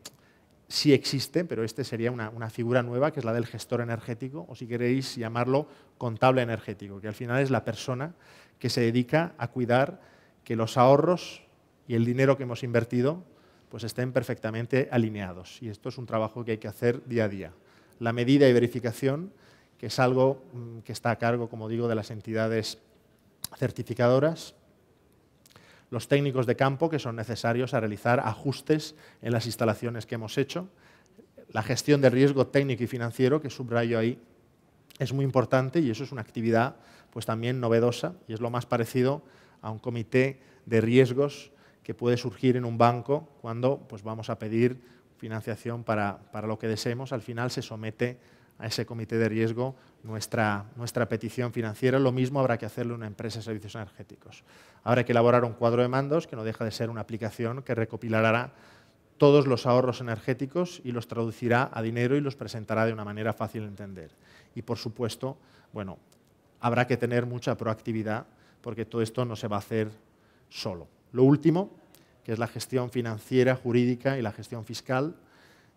sí existe, pero este sería una, figura nueva, que es la del gestor energético, o si queréis llamarlo contable energético, que al final es la persona que se dedica a cuidar que los ahorros y el dinero que hemos invertido pues estén perfectamente alineados. Y esto es un trabajo que hay que hacer día a día la medida y verificación, que es algo mm, que está a cargo, como digo, de las entidades certificadoras, los técnicos de campo que son necesarios a realizar ajustes en las instalaciones que hemos hecho, la gestión de riesgo técnico y financiero, que subrayo ahí, es muy importante y eso es una actividad pues también novedosa y es lo más parecido a un comité de riesgos que puede surgir en un banco cuando pues, vamos a pedir financiación para, lo que deseemos, al final se somete a ese comité de riesgo nuestra, nuestra petición financiera. Lo mismo habrá que hacerle una empresa de servicios energéticos. Habrá que elaborar un cuadro de mandos que no deja de ser una aplicación que recopilará todos los ahorros energéticos y los traducirá a dinero y los presentará de una manera fácil de entender. Y por supuesto, bueno, habrá que tener mucha proactividad porque todo esto no se va a hacer solo. Lo último, que es la gestión financiera, jurídica y la gestión fiscal.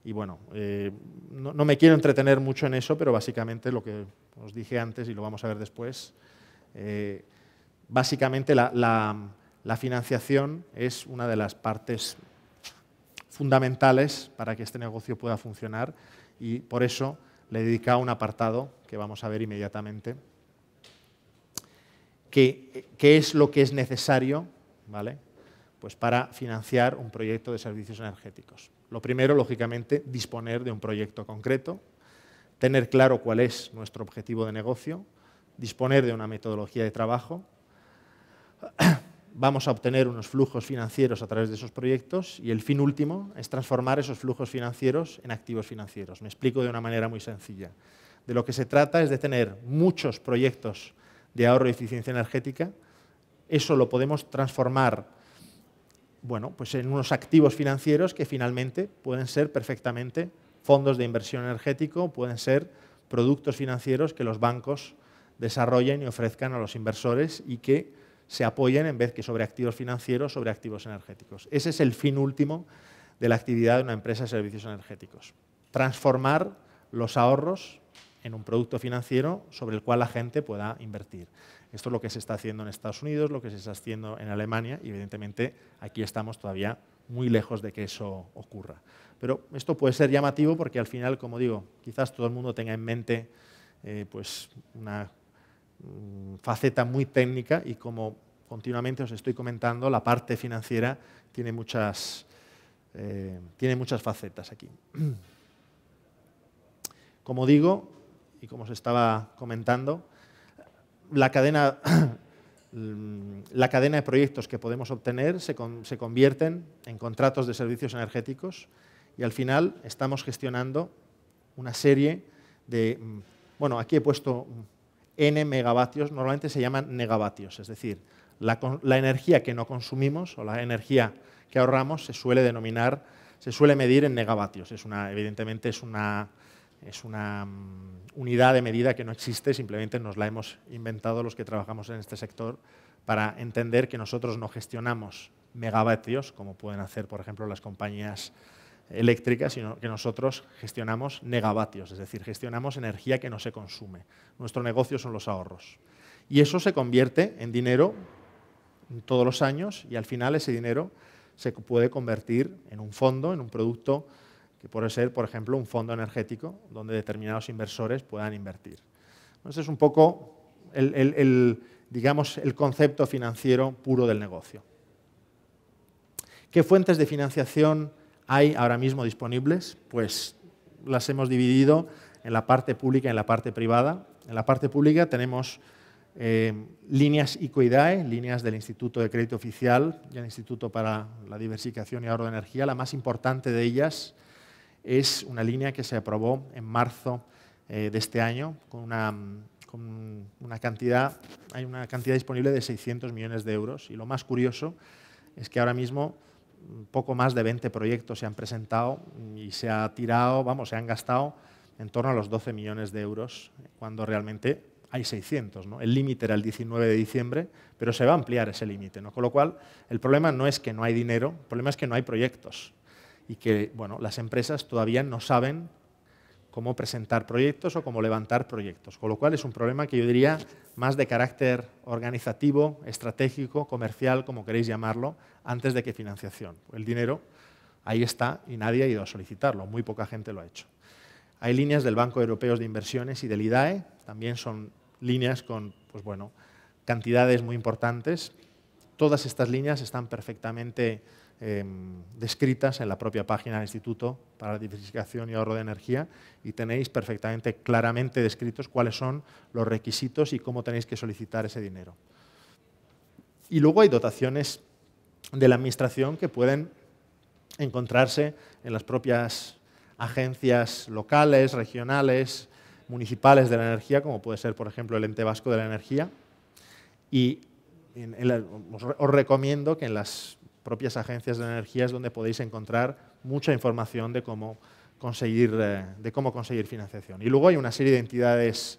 Y bueno, eh, no, me quiero entretener mucho en eso, pero básicamente lo que os dije antes y lo vamos a ver después, eh, básicamente la, financiación es una de las partes fundamentales para que este negocio pueda funcionar y por eso le he dedicado un apartado que vamos a ver inmediatamente, que, que es lo que es necesario ¿vale? pues para financiar un proyecto de servicios energéticos. Lo primero, lógicamente, disponer de un proyecto concreto, tener claro cuál es nuestro objetivo de negocio, disponer de una metodología de trabajo. Vamos a obtener unos flujos financieros a través de esos proyectos y el fin último es transformar esos flujos financieros en activos financieros. Me explico de una manera muy sencilla. De lo que se trata es de tener muchos proyectos de ahorro y eficiencia energética. Eso lo podemos transformar bueno, pues en unos activos financieros que finalmente pueden ser perfectamente fondos de inversión energético, pueden ser productos financieros que los bancos desarrollen y ofrezcan a los inversores y que se apoyen en vez que sobre activos financieros, sobre activos energéticos. Ese es el fin último de la actividad de una empresa de servicios energéticos. Transformar los ahorros en un producto financiero sobre el cual la gente pueda invertir. Esto es lo que se está haciendo en Estados Unidos, lo que se está haciendo en Alemania y evidentemente aquí estamos todavía muy lejos de que eso ocurra. Pero esto puede ser llamativo porque al final, como digo, quizás todo el mundo tenga en mente eh, pues una mm, faceta muy técnica y como continuamente os estoy comentando, la parte financiera tiene eh, tiene muchas facetas aquí. Como digo, y como os estaba comentando, la cadena, de proyectos que podemos obtener se, convierten en contratos de servicios energéticos y al final estamos gestionando una serie de, mm, bueno, aquí he puesto n megavatios, normalmente se llaman negavatios, es decir, la, energía que no consumimos o la energía que ahorramos se suele denominar, se suele medir en negavatios. Es una, evidentemente es una, es una mm, unidad de medida que no existe, simplemente nos la hemos inventado los que trabajamos en este sector para entender que nosotros no gestionamos megavatios, como pueden hacer, por ejemplo, las compañías eléctricas, sino que nosotros gestionamos negavatios, es decir, gestionamos energía que no se consume. Nuestro negocio son los ahorros. Y eso se convierte en dinero todos los años y al final ese dinero se puede convertir en un fondo, en un producto que puede ser, por ejemplo, un fondo energético donde determinados inversores puedan invertir. Ese es un poco el, digamos, el concepto financiero puro del negocio. ¿Qué fuentes de financiación hay ahora mismo disponibles? Pues las hemos dividido en la parte pública y en la parte privada. En la parte pública tenemos eh, líneas ICOIDAE, líneas del Instituto de Crédito Oficial y el Instituto para la Diversificación y Ahorro de Energía. La más importante de ellas es una línea que se aprobó en marzo eh, de este año con una, cantidad, hay una cantidad disponible de 600 millones de euros. Y lo más curioso es que ahora mismo poco más de 20 proyectos se han presentado y se ha tirado, vamos, se han gastado en torno a los 12 millones de euros, cuando realmente hay 600. ¿no? El límite era el 19 de diciembre, pero se va a ampliar ese límite. Con lo cual, el problema no es que no hay dinero, el problema es que no hay proyectos y que bueno, las empresas todavía no saben cómo presentar proyectos o cómo levantar proyectos. Con lo cual es un problema que yo diría más de carácter organizativo, estratégico, comercial, como queréis llamarlo, antes de que financiación. El dinero ahí está y nadie ha ido a solicitarlo, muy poca gente lo ha hecho. Hay líneas del Banco Europeo de Inversiones y del IDAE, también son líneas con pues bueno, cantidades muy importantes. Todas estas líneas están perfectamente Em, descritas en la propia página del Instituto para la Diversificación y Ahorro de Energía y tenéis perfectamente claramente descritos cuáles son los requisitos y cómo tenéis que solicitar ese dinero. Y luego hay dotaciones de la Administración que pueden encontrarse en las propias agencias locales, regionales, municipales de la energía, como puede ser, por ejemplo, el Ente Vasco de la Energía. Y os recomiendo que en las propias agencias de energía donde podéis encontrar mucha información de cómo conseguir, eh, de cómo conseguir financiación. Y luego hay una serie de entidades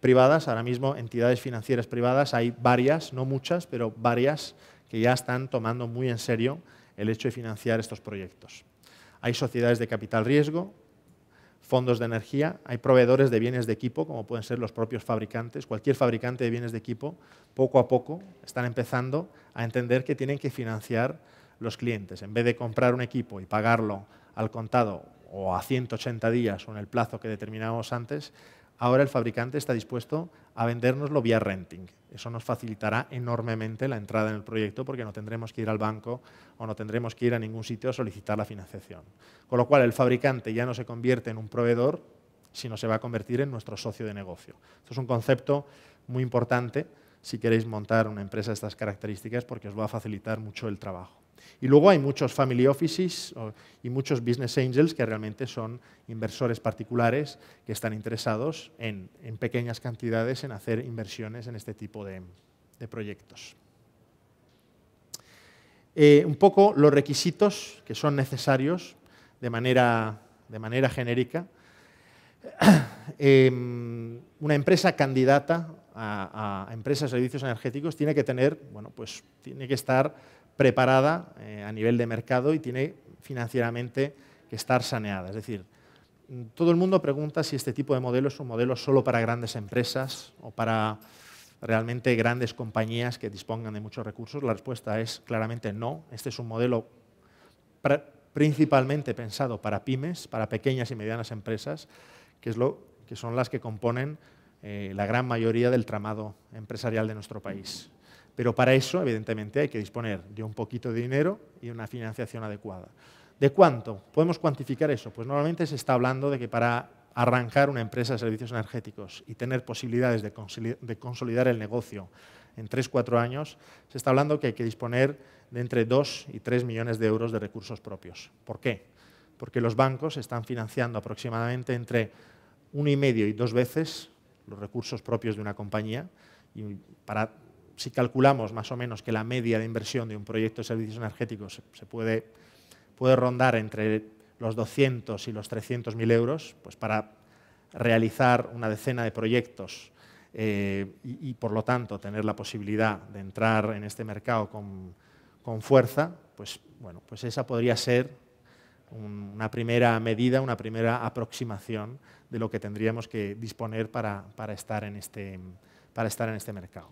privadas, ahora mismo entidades financieras privadas, hay varias, no muchas, pero varias que ya están tomando muy en serio el hecho de financiar estos proyectos. Hay sociedades de capital riesgo, fondos de energía, hay proveedores de bienes de equipo, como pueden ser los propios fabricantes, cualquier fabricante de bienes de equipo, poco a poco están empezando a entender que tienen que financiar los clientes. En vez de comprar un equipo y pagarlo al contado o a 180 días o en el plazo que determinamos antes, ahora el fabricante está dispuesto a vendérnoslo vía renting. Eso nos facilitará enormemente la entrada en el proyecto porque no tendremos que ir al banco o no tendremos que ir a ningún sitio a solicitar la financiación. Con lo cual, el fabricante ya no se convierte en un proveedor, sino se va a convertir en nuestro socio de negocio. Esto es un concepto muy importante si queréis montar una empresa de estas características porque os va a facilitar mucho el trabajo. Y luego hay muchos family offices y muchos business angels que realmente son inversores particulares que están interesados en, en pequeñas cantidades en hacer inversiones en este tipo de, proyectos. Eh, un poco los requisitos que son necesarios de manera, de manera genérica. Em, una empresa candidata a, empresas de servicios energéticos tiene que tener, bueno, pues tiene que estar preparada eh, a nivel de mercado y tiene financieramente que estar saneada. Es decir, todo el mundo pregunta si este tipo de modelo es un modelo solo para grandes empresas o para realmente grandes compañías que dispongan de muchos recursos. La respuesta es claramente no. Este es un modelo principalmente pensado para pymes, para pequeñas y medianas empresas, que, es lo, que son las que componen eh, la gran mayoría del tramado empresarial de nuestro país. Pero para eso, evidentemente, hay que disponer de un poquito de dinero y una financiación adecuada. ¿De cuánto? ¿Podemos cuantificar eso? Pues normalmente se está hablando de que para arrancar una empresa de servicios energéticos y tener posibilidades de consolidar el negocio en 3 cuatro años, se está hablando que hay que disponer de entre 2 y 3 millones de euros de recursos propios. ¿Por qué? Porque los bancos están financiando aproximadamente entre uno y medio y dos veces los recursos propios de una compañía. Y para, si calculamos más o menos que la media de inversión de un proyecto de servicios energéticos se puede, puede rondar entre los 200 y los 300 mil euros, pues para realizar una decena de proyectos eh, y, por lo tanto tener la posibilidad de entrar en este mercado con, fuerza, pues bueno, pues esa podría ser una primera medida, una primera aproximación de lo que tendríamos que disponer para, estar en este, para estar en este mercado.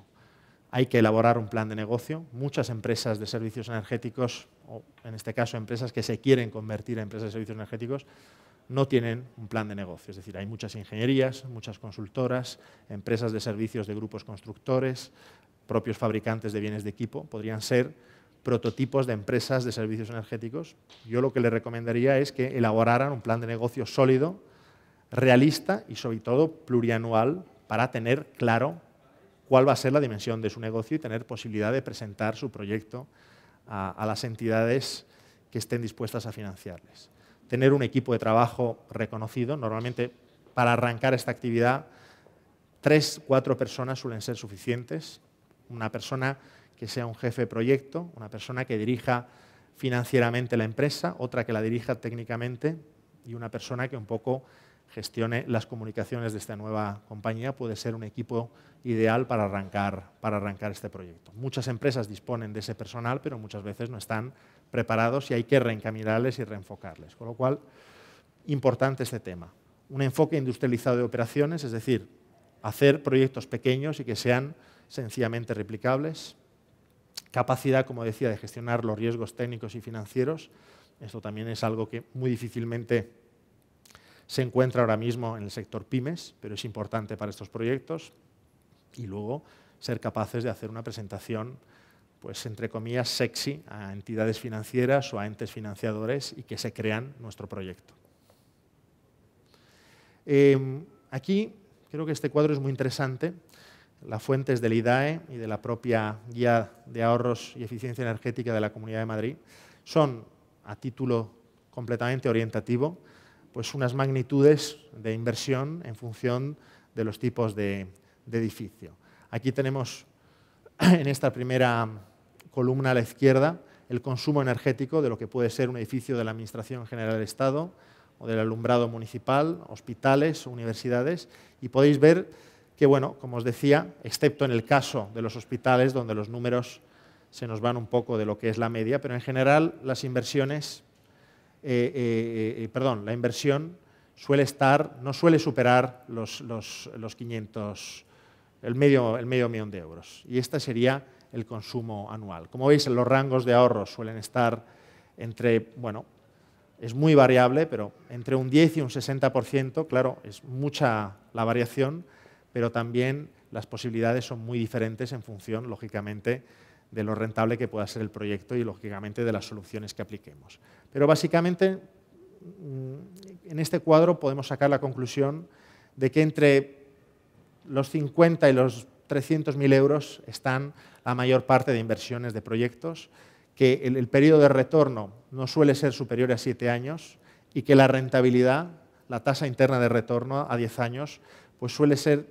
Hay que elaborar un plan de negocio. Muchas empresas de servicios energéticos, o en este caso empresas que se quieren convertir en empresas de servicios energéticos, no tienen un plan de negocio. Es decir, hay muchas ingenierías, muchas consultoras, empresas de servicios de grupos constructores, propios fabricantes de bienes de equipo, podrían ser prototipos de empresas de servicios energéticos, yo lo que le recomendaría es que elaboraran un plan de negocio sólido, realista y sobre todo plurianual para tener claro cuál va a ser la dimensión de su negocio y tener posibilidad de presentar su proyecto a, las entidades que estén dispuestas a financiarles. Tener un equipo de trabajo reconocido, normalmente para arrancar esta actividad, tres, cuatro personas suelen ser suficientes. Una persona que sea un jefe de proyecto, una persona que dirija financieramente la empresa, otra que la dirija técnicamente y una persona que un poco gestione las comunicaciones de esta nueva compañía puede ser un equipo ideal para arrancar, para arrancar este proyecto. Muchas empresas disponen de ese personal, pero muchas veces no están preparados y hay que reencaminarles y reenfocarles. Con lo cual, importante este tema. Un enfoque industrializado de operaciones, es decir, hacer proyectos pequeños y que sean sencillamente replicables, capacidad, como decía, de gestionar los riesgos técnicos y financieros. Esto también es algo que muy difícilmente se encuentra ahora mismo en el sector pymes, pero es importante para estos proyectos. Y luego ser capaces de hacer una presentación, pues entre comillas, sexy a entidades financieras o a entes financiadores y que se crean nuestro proyecto. Em, aquí creo que este cuadro es muy interesante las fuentes del IDAE y de la propia Guía de Ahorros y Eficiencia Energética de la Comunidad de Madrid son, a título completamente orientativo, pues unas magnitudes de inversión en función de los tipos de, de edificio. Aquí tenemos en esta primera columna a la izquierda el consumo energético de lo que puede ser un edificio de la Administración General del Estado o del alumbrado municipal, hospitales, universidades, y podéis ver que, bueno, como os decía, excepto en el caso de los hospitales, donde los números se nos van un poco de lo que es la media, pero en general las inversiones, eh, eh, eh, perdón, la inversión suele estar, no suele superar los, 500, el medio, el medio millón de euros. Y este sería el consumo anual. Como veis, los rangos de ahorro suelen estar entre, bueno, es muy variable, pero entre un 10 y un 60%, claro, es mucha la variación, pero también las posibilidades son muy diferentes en función, lógicamente, de lo rentable que pueda ser el proyecto y, lógicamente, de las soluciones que apliquemos. Pero básicamente, mm, en este cuadro podemos sacar la conclusión de que entre los 50 y los 300.000 euros están la mayor parte de inversiones de proyectos, que el, periodo de retorno no suele ser superior a 7 años y que la rentabilidad, la tasa interna de retorno a 10 años, pues suele ser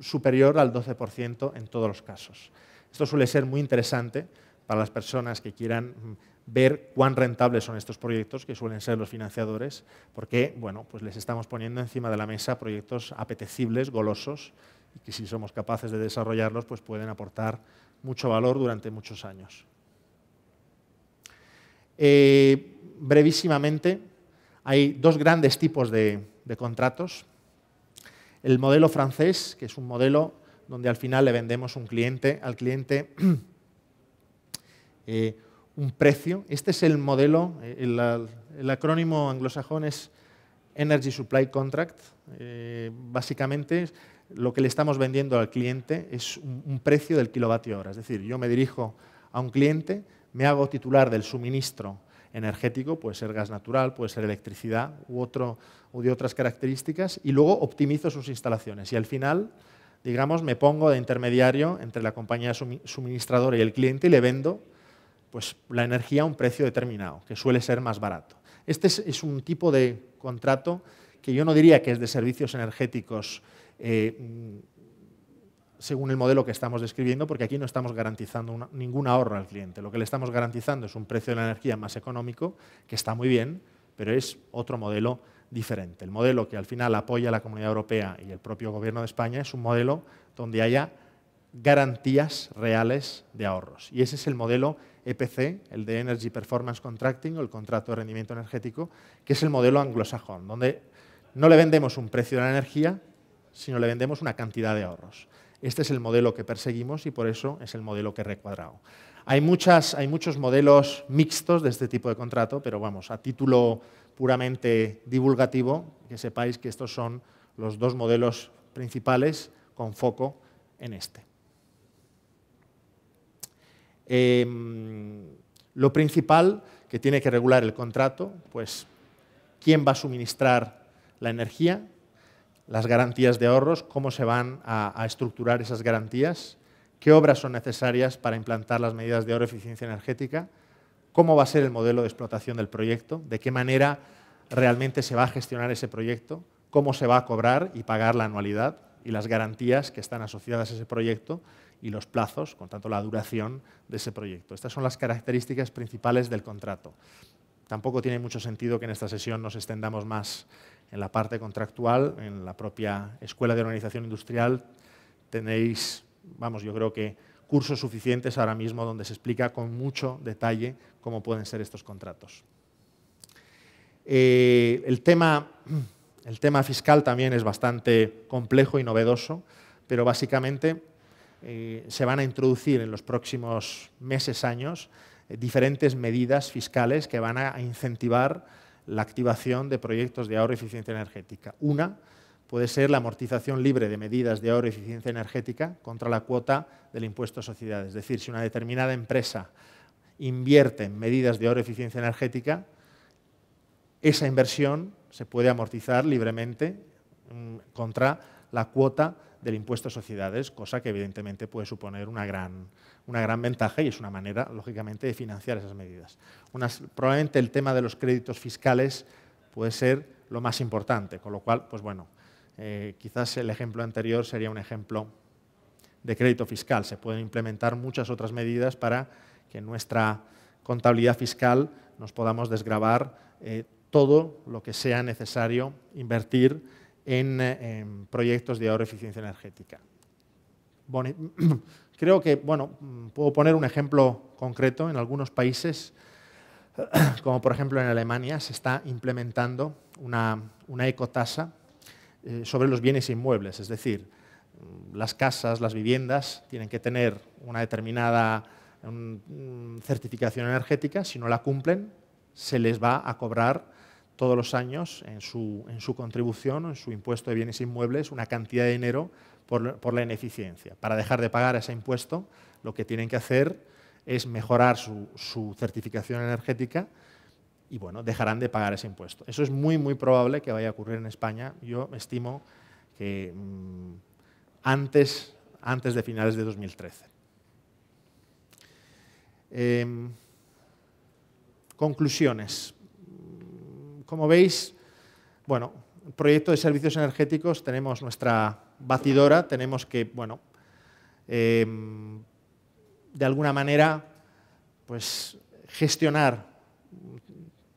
superior al 12% en todos los casos. Esto suele ser muy interesante para las personas que quieran mm, ver cuán rentables son estos proyectos, que suelen ser los financiadores, porque bueno, pues les estamos poniendo encima de la mesa proyectos apetecibles, golosos, y que si somos capaces de desarrollarlos, pues pueden aportar mucho valor durante muchos años. Eh, brevísimamente, hay dos grandes tipos de contratos el modelo francés, que es un modelo donde al final le vendemos un cliente, al cliente eh, un precio. Este es el modelo, eh, el, acrónimo anglosajón es Energy Supply Contract. Eh, básicamente lo que le estamos vendiendo al cliente es un, un precio del kilovatio hora. Es decir, yo me dirijo a un cliente, me hago titular del suministro energético, puede ser gas natural, puede ser electricidad u, otro, u de otras características, y luego optimizo sus instalaciones. Y al final, digamos, me pongo de intermediario entre la compañía suministradora y el cliente y le vendo pues, la energía a un precio determinado, que suele ser más barato. Este es, un tipo de contrato que yo no diría que es de servicios energéticos eh, según el modelo que estamos describiendo, porque aquí no estamos garantizando ningún ahorro al cliente. Lo que le estamos garantizando es un precio de la energía más económico, que está muy bien, pero es otro modelo diferente. El modelo que al final apoya la Comunidad Europea y el propio Gobierno de España es un modelo donde haya garantías reales de ahorros. Y ese es el modelo EPC, el de Energy Performance Contracting o el contrato de rendimiento energético, que es el modelo anglosajón, donde no le vendemos un precio de la energía, sino le vendemos una cantidad de ahorros. Este es el modelo que perseguimos y por eso es el modelo que he recuadrado. Hay, muchas, hay muchos modelos mixtos de este tipo de contrato, pero vamos, a título puramente divulgativo, que sepáis que estos son los dos modelos principales con foco en este. Em, lo principal que tiene que regular el contrato, pues quién va a suministrar la energía, las garantías de ahorros, cómo se van a, estructurar esas garantías, qué obras son necesarias para implantar las medidas de ahorro eficiencia energética, cómo va a ser el modelo de explotación del proyecto, de qué manera realmente se va a gestionar ese proyecto, cómo se va a cobrar y pagar la anualidad y las garantías que están asociadas a ese proyecto y los plazos, con tanto la duración de ese proyecto. Estas son las características principales del contrato. Tampoco tiene mucho sentido que en esta sesión nos extendamos más en la parte contractual, en la propia Escuela de Organización Industrial, tenéis, vamos, yo creo que cursos suficientes ahora mismo donde se explica con mucho detalle cómo pueden ser estos contratos. Eh, el, tema, el tema fiscal también es bastante complejo y novedoso, pero básicamente eh, se van a introducir en los próximos meses, años, eh, diferentes medidas fiscales que van a incentivar la activación de proyectos de ahorro y eficiencia energética. Una puede ser la amortización libre de medidas de ahorro y eficiencia energética contra la cuota del impuesto a sociedades. Es decir, si una determinada empresa invierte en medidas de ahorro y eficiencia energética, esa inversión se puede amortizar libremente mm, contra la cuota del impuesto a sociedades, cosa que evidentemente puede suponer una gran, ventaja y es una manera, lógicamente, de financiar esas medidas. probablemente el tema de los créditos fiscales puede ser lo más importante, con lo cual, pues bueno, eh, quizás el ejemplo anterior sería un ejemplo de crédito fiscal. Se pueden implementar muchas otras medidas para que en nuestra contabilidad fiscal nos podamos desgravar eh, todo lo que sea necesario invertir eh, en, proyectos de ahorro eficiencia energética. Creo que, bueno, mm, puedo poner un ejemplo concreto. En algunos países, como por ejemplo en Alemania, se está implementando una, ecotasa eh, sobre los bienes inmuebles. Es decir, mm, las casas, las viviendas, tienen que tener una determinada mm, certificación energética. Si no la cumplen, se les va a cobrar todos los años en su, contribución, en su impuesto de bienes inmuebles, una cantidad de dinero por, la ineficiencia. Para dejar de pagar ese impuesto, lo que tienen que hacer es mejorar su, certificación energética y bueno, dejarán de pagar ese impuesto. Eso es muy, muy probable que vaya a ocurrir en España. Yo estimo que mm, antes, antes de finales de 2013. Em, conclusiones. Como veis, bueno, proyecto de servicios energéticos, tenemos nuestra batidora, tenemos que, bueno, em, de alguna manera, pues gestionar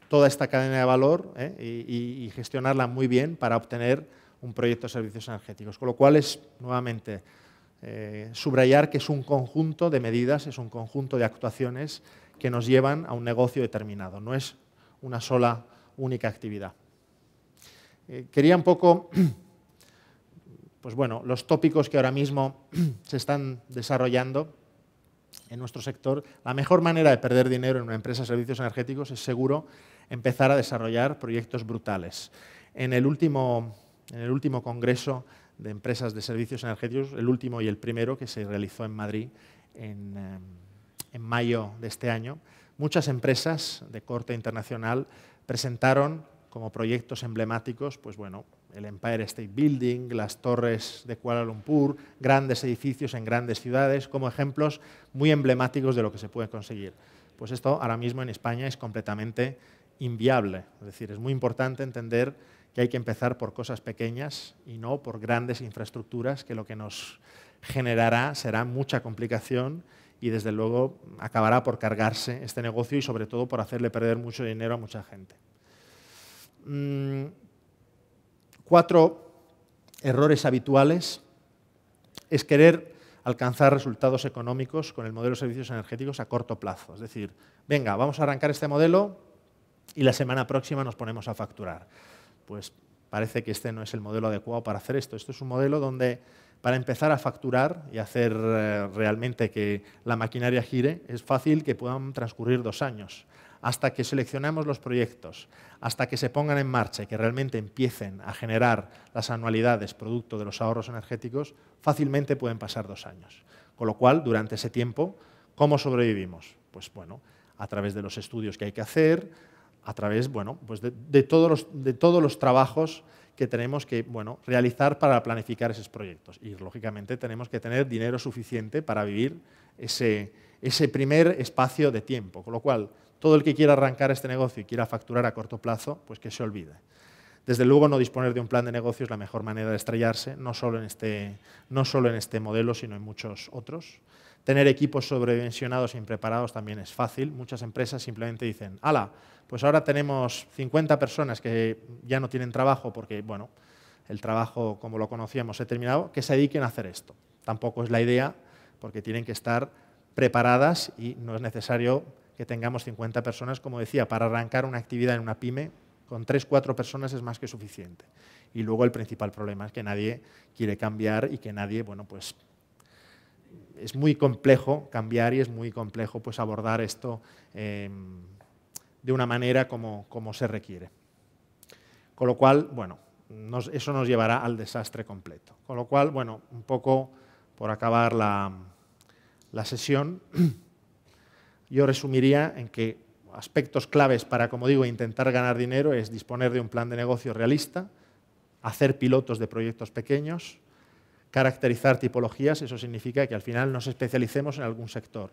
toda esta cadena de valor ¿eh? y, gestionarla muy bien para obtener un proyecto de servicios energéticos. Con lo cual es, nuevamente, eh, subrayar que es un conjunto de medidas, es un conjunto de actuaciones que nos llevan a un negocio determinado. No es una sola única actividad. Eh, quería un poco, pues bueno, los tópicos que ahora mismo se están desarrollando en nuestro sector. La mejor manera de perder dinero en una empresa de servicios energéticos es seguro empezar a desarrollar proyectos brutales. En el último, el último congreso de empresas de servicios energéticos, el último y el primero que se realizó en Madrid en eh, mayo de este año, muchas empresas de corte internacional presentaron como proyectos emblemáticos, pues bueno, el Empire State Building, las torres de Kuala Lumpur, grandes edificios en grandes ciudades, como ejemplos muy emblemáticos de lo que se puede conseguir. Pues esto ahora mismo en España es completamente inviable. Es decir, es muy importante entender que hay que empezar por cosas pequeñas y no por grandes infraestructuras, que lo que nos generará será mucha complicación y desde luego acabará por cargarse este negocio y sobre todo por hacerle perder mucho dinero a mucha gente. Mm, cuatro errores habituales es querer alcanzar resultados económicos con el modelo de servicios energéticos a corto plazo. Es decir, venga, vamos a arrancar este modelo y la semana próxima nos ponemos a facturar. Pues parece que este no es el modelo adecuado para hacer esto. Esto es un modelo donde para empezar a facturar y hacer eh, realmente que la maquinaria gire, es fácil que puedan transcurrir dos años hasta que seleccionamos los proyectos, hasta que se pongan en marcha y que realmente empiecen a generar las anualidades producto de los ahorros energéticos, fácilmente pueden pasar dos años. Con lo cual, durante ese tiempo, ¿cómo sobrevivimos? Pues bueno, a través de los estudios que hay que hacer, a través bueno, pues todos los, de todos los trabajos que tenemos que bueno, realizar para planificar esos proyectos. Y lógicamente tenemos que tener dinero suficiente para vivir ese, ese primer espacio de tiempo. Con lo cual, todo el que quiera arrancar este negocio y quiera facturar a corto plazo, pues que se olvide. Desde luego, no disponer de un plan de negocio es la mejor manera de estrellarse, no solo en este, no solo en este modelo, sino en muchos otros. Tener equipos sobredimensionados e impreparados también es fácil. Muchas empresas simplemente dicen, ala, pues ahora tenemos 50 personas que ya no tienen trabajo porque, bueno, el trabajo como lo conocíamos ha terminado, que se dediquen a hacer esto. Tampoco es la idea porque tienen que estar preparadas y no es necesario que tengamos 50 personas, como decía, para arrancar una actividad en una pyme con 3, 4 personas es más que suficiente. Y luego el principal problema es que nadie quiere cambiar y que nadie, bueno, pues es muy complejo cambiar y es muy complejo pues, abordar esto em, de una manera como, se requiere. Con lo cual, bueno, eso nos llevará al desastre completo. Con lo cual, bueno, un poco por acabar la, la sesión, yo resumiría en que aspectos claves para, como digo, intentar ganar dinero es disponer de un plan de negocio realista, hacer pilotos de proyectos pequeños, caracterizar tipologías, eso significa que al final nos especialicemos en algún sector.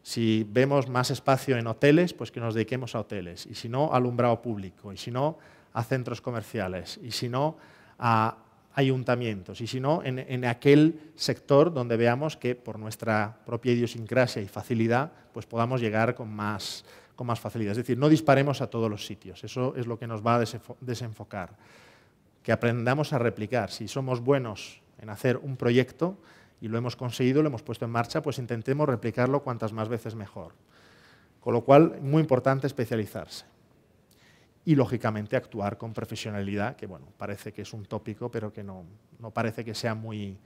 Si vemos más espacio en hoteles, pues que nos dediquemos a hoteles, y si no, alumbrado público, y si no, a centros comerciales, y si no, a ayuntamientos, y si no, en, en aquel sector donde veamos que por nuestra propia idiosincrasia y facilidad, pues podamos llegar con más, con más facilidad. Es decir, no disparemos a todos los sitios, eso es lo que nos va a desenfocar. Que aprendamos a replicar, si somos buenos en hacer un proyecto y lo hemos conseguido, lo hemos puesto en marcha, pues intentemos replicarlo cuantas más veces mejor. Con lo cual, muy importante especializarse. Y, lógicamente, actuar con profesionalidad, que bueno, parece que es un tópico, pero que no, parece que sea muy,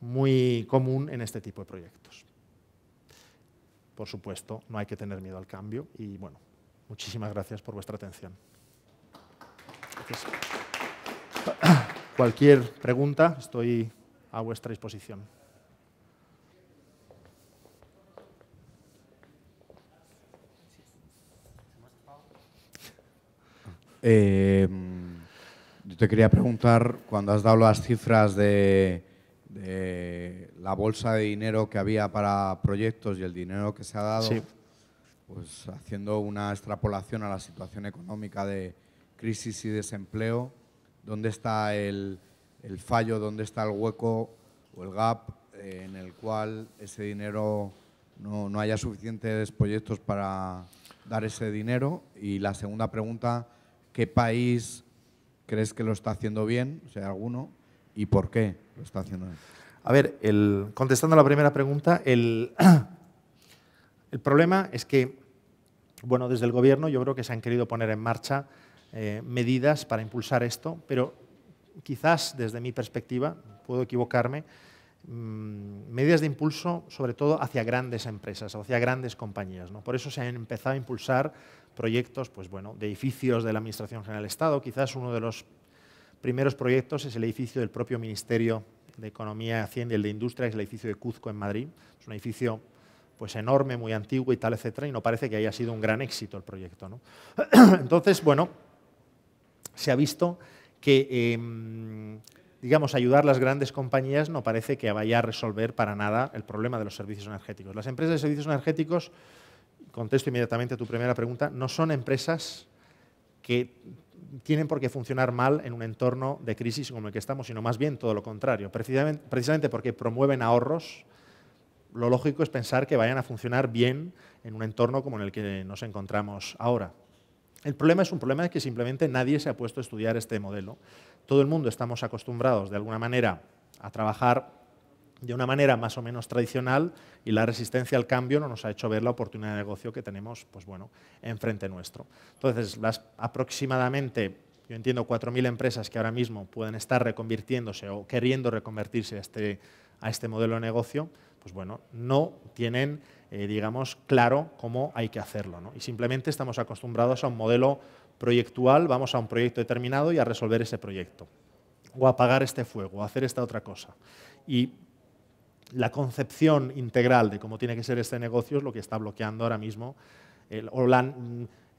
muy común en este tipo de proyectos. Por supuesto, no hay que tener miedo al cambio y, bueno, muchísimas gracias por vuestra atención. Cualquier pregunta, estoy a vuestra disposición. Eh, yo te quería preguntar, cuando has dado las cifras de, la bolsa de dinero que había para proyectos y el dinero que se ha dado, pues haciendo una extrapolación a la situación económica de crisis y desempleo, dónde está el, fallo, dónde está el hueco o el gap eh, en el cual ese dinero no, no haya suficientes proyectos para dar ese dinero. Y la segunda pregunta, ¿qué país crees que lo está haciendo bien, o sea, alguno, y por qué lo está haciendo bien? A ver, el, contestando a la primera pregunta, el, el problema es que, bueno, desde el gobierno yo creo que se han querido poner en marcha eh, medidas para impulsar esto, pero quizás desde mi perspectiva, puedo equivocarme, mm, medidas de impulso sobre todo hacia grandes empresas, hacia grandes compañías. ¿no? Por eso se han empezado a impulsar proyectos pues, bueno, de edificios de la Administración General del Estado. Quizás uno de los primeros proyectos es el edificio del propio Ministerio de Economía, Hacienda y el de Industria, es el edificio de Cuzco en Madrid. Es un edificio pues enorme, muy antiguo y tal, etcétera, y no parece que haya sido un gran éxito el proyecto. Entonces, bueno, se ha visto que, em, digamos, ayudar a las grandes compañías no parece que vaya a resolver para nada el problema de los servicios energéticos. Las empresas de servicios energéticos, contesto inmediatamente a tu primera pregunta, no son empresas que tienen por qué funcionar mal en un entorno de crisis como el que estamos, sino más bien todo lo contrario. Precisamente, precisamente porque promueven ahorros, lo lógico es pensar que vayan a funcionar bien en un entorno como en el que nos encontramos ahora. El problema es un problema de que simplemente nadie se ha puesto a estudiar este modelo. Todo el mundo estamos acostumbrados, de alguna manera, a trabajar de una manera más o menos tradicional y la resistencia al cambio no nos ha hecho ver la oportunidad de negocio que tenemos pues bueno, enfrente nuestro. Entonces, las aproximadamente, yo entiendo, 4.000 empresas que ahora mismo pueden estar reconvirtiéndose o queriendo reconvertirse a este, a este modelo de negocio, pues bueno, no tienen eh, digamos, claro cómo hay que hacerlo. Y simplemente estamos acostumbrados a un modelo proyectual, vamos a un proyecto determinado y a resolver ese proyecto, o apagar este fuego, o hacer esta otra cosa. Y la concepción integral de cómo tiene que ser este negocio es lo que está bloqueando ahora mismo, el,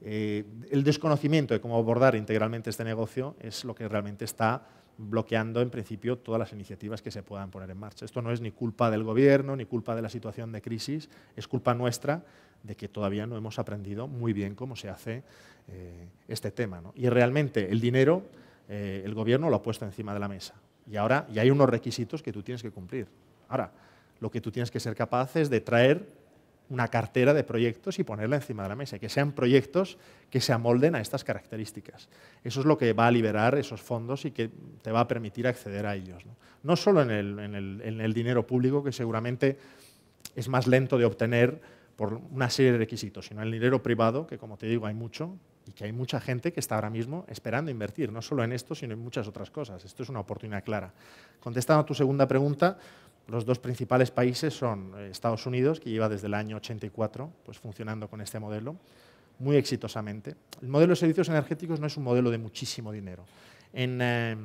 eh, el desconocimiento de cómo abordar integralmente este negocio es lo que realmente está bloqueando en principio todas las iniciativas que se puedan poner en marcha. Esto no es ni culpa del gobierno, ni culpa de la situación de crisis, es culpa nuestra de que todavía no hemos aprendido muy bien cómo se hace eh, este tema. Y realmente el dinero, eh, el gobierno lo ha puesto encima de la mesa. Y ahora y hay unos requisitos que tú tienes que cumplir. Ahora, lo que tú tienes que ser capaz es de traer una cartera de proyectos y ponerla encima de la mesa, que sean proyectos que se amolden a estas características. Eso es lo que va a liberar esos fondos y que te va a permitir acceder a ellos. No, solo en el, en el dinero público, que seguramente es más lento de obtener por una serie de requisitos, sino en el dinero privado, que como te digo hay mucho, y que hay mucha gente que está ahora mismo esperando invertir, no solo en esto, sino en muchas otras cosas. Esto es una oportunidad clara. Contestando a tu segunda pregunta, los dos principales países son eh, Estados Unidos, que lleva desde el año 84 pues, funcionando con este modelo, muy exitosamente. El modelo de servicios energéticos no es un modelo de muchísimo dinero. En, eh,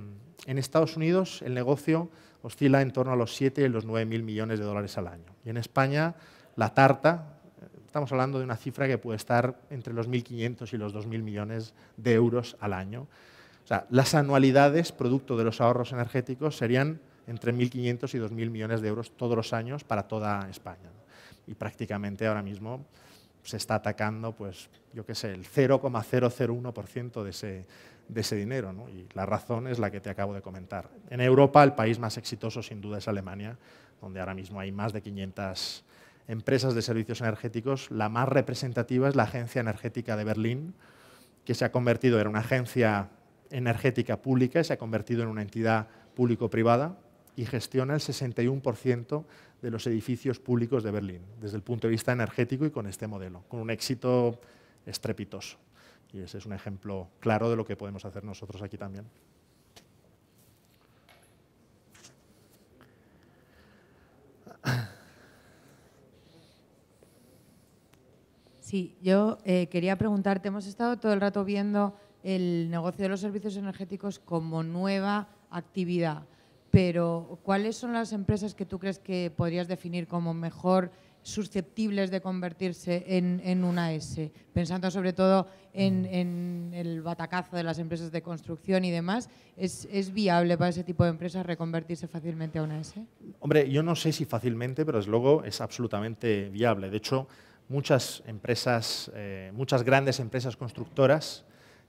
en Estados Unidos el negocio oscila en torno a los 7 y los 9 mil millones de dólares al año. Y en España la tarta, eh, estamos hablando de una cifra que puede estar entre los 1.500 y los 2.000 millones de euros al año. O sea, las anualidades producto de los ahorros energéticos serían entre 1.500 y 2.000 millones de euros todos los años para toda España. Y prácticamente ahora mismo se está atacando, pues, yo qué sé, el 0,001% de ese, dinero. Y la razón es la que te acabo de comentar. En Europa, el país más exitoso sin duda es Alemania, donde ahora mismo hay más de 500 empresas de servicios energéticos. La más representativa es la Agencia Energética de Berlín, que se ha convertido, en una agencia energética pública, y se ha convertido en una entidad público-privada y gestiona el 61% de los edificios públicos de Berlín, desde el punto de vista energético y con este modelo, con un éxito estrepitoso. Y ese es un ejemplo claro de lo que podemos hacer nosotros aquí también. Sí, yo eh, quería preguntarte, hemos estado todo el rato viendo el negocio de los servicios energéticos como nueva actividad pero ¿cuáles son las empresas que tú crees que podrías definir como mejor susceptibles de convertirse en, una S? Pensando sobre todo mm. en, el batacazo de las empresas de construcción y demás, ¿es, viable para ese tipo de empresas reconvertirse fácilmente a una S? Hombre, yo no sé si fácilmente, pero desde luego es absolutamente viable. De hecho, muchas empresas, eh, muchas grandes empresas constructoras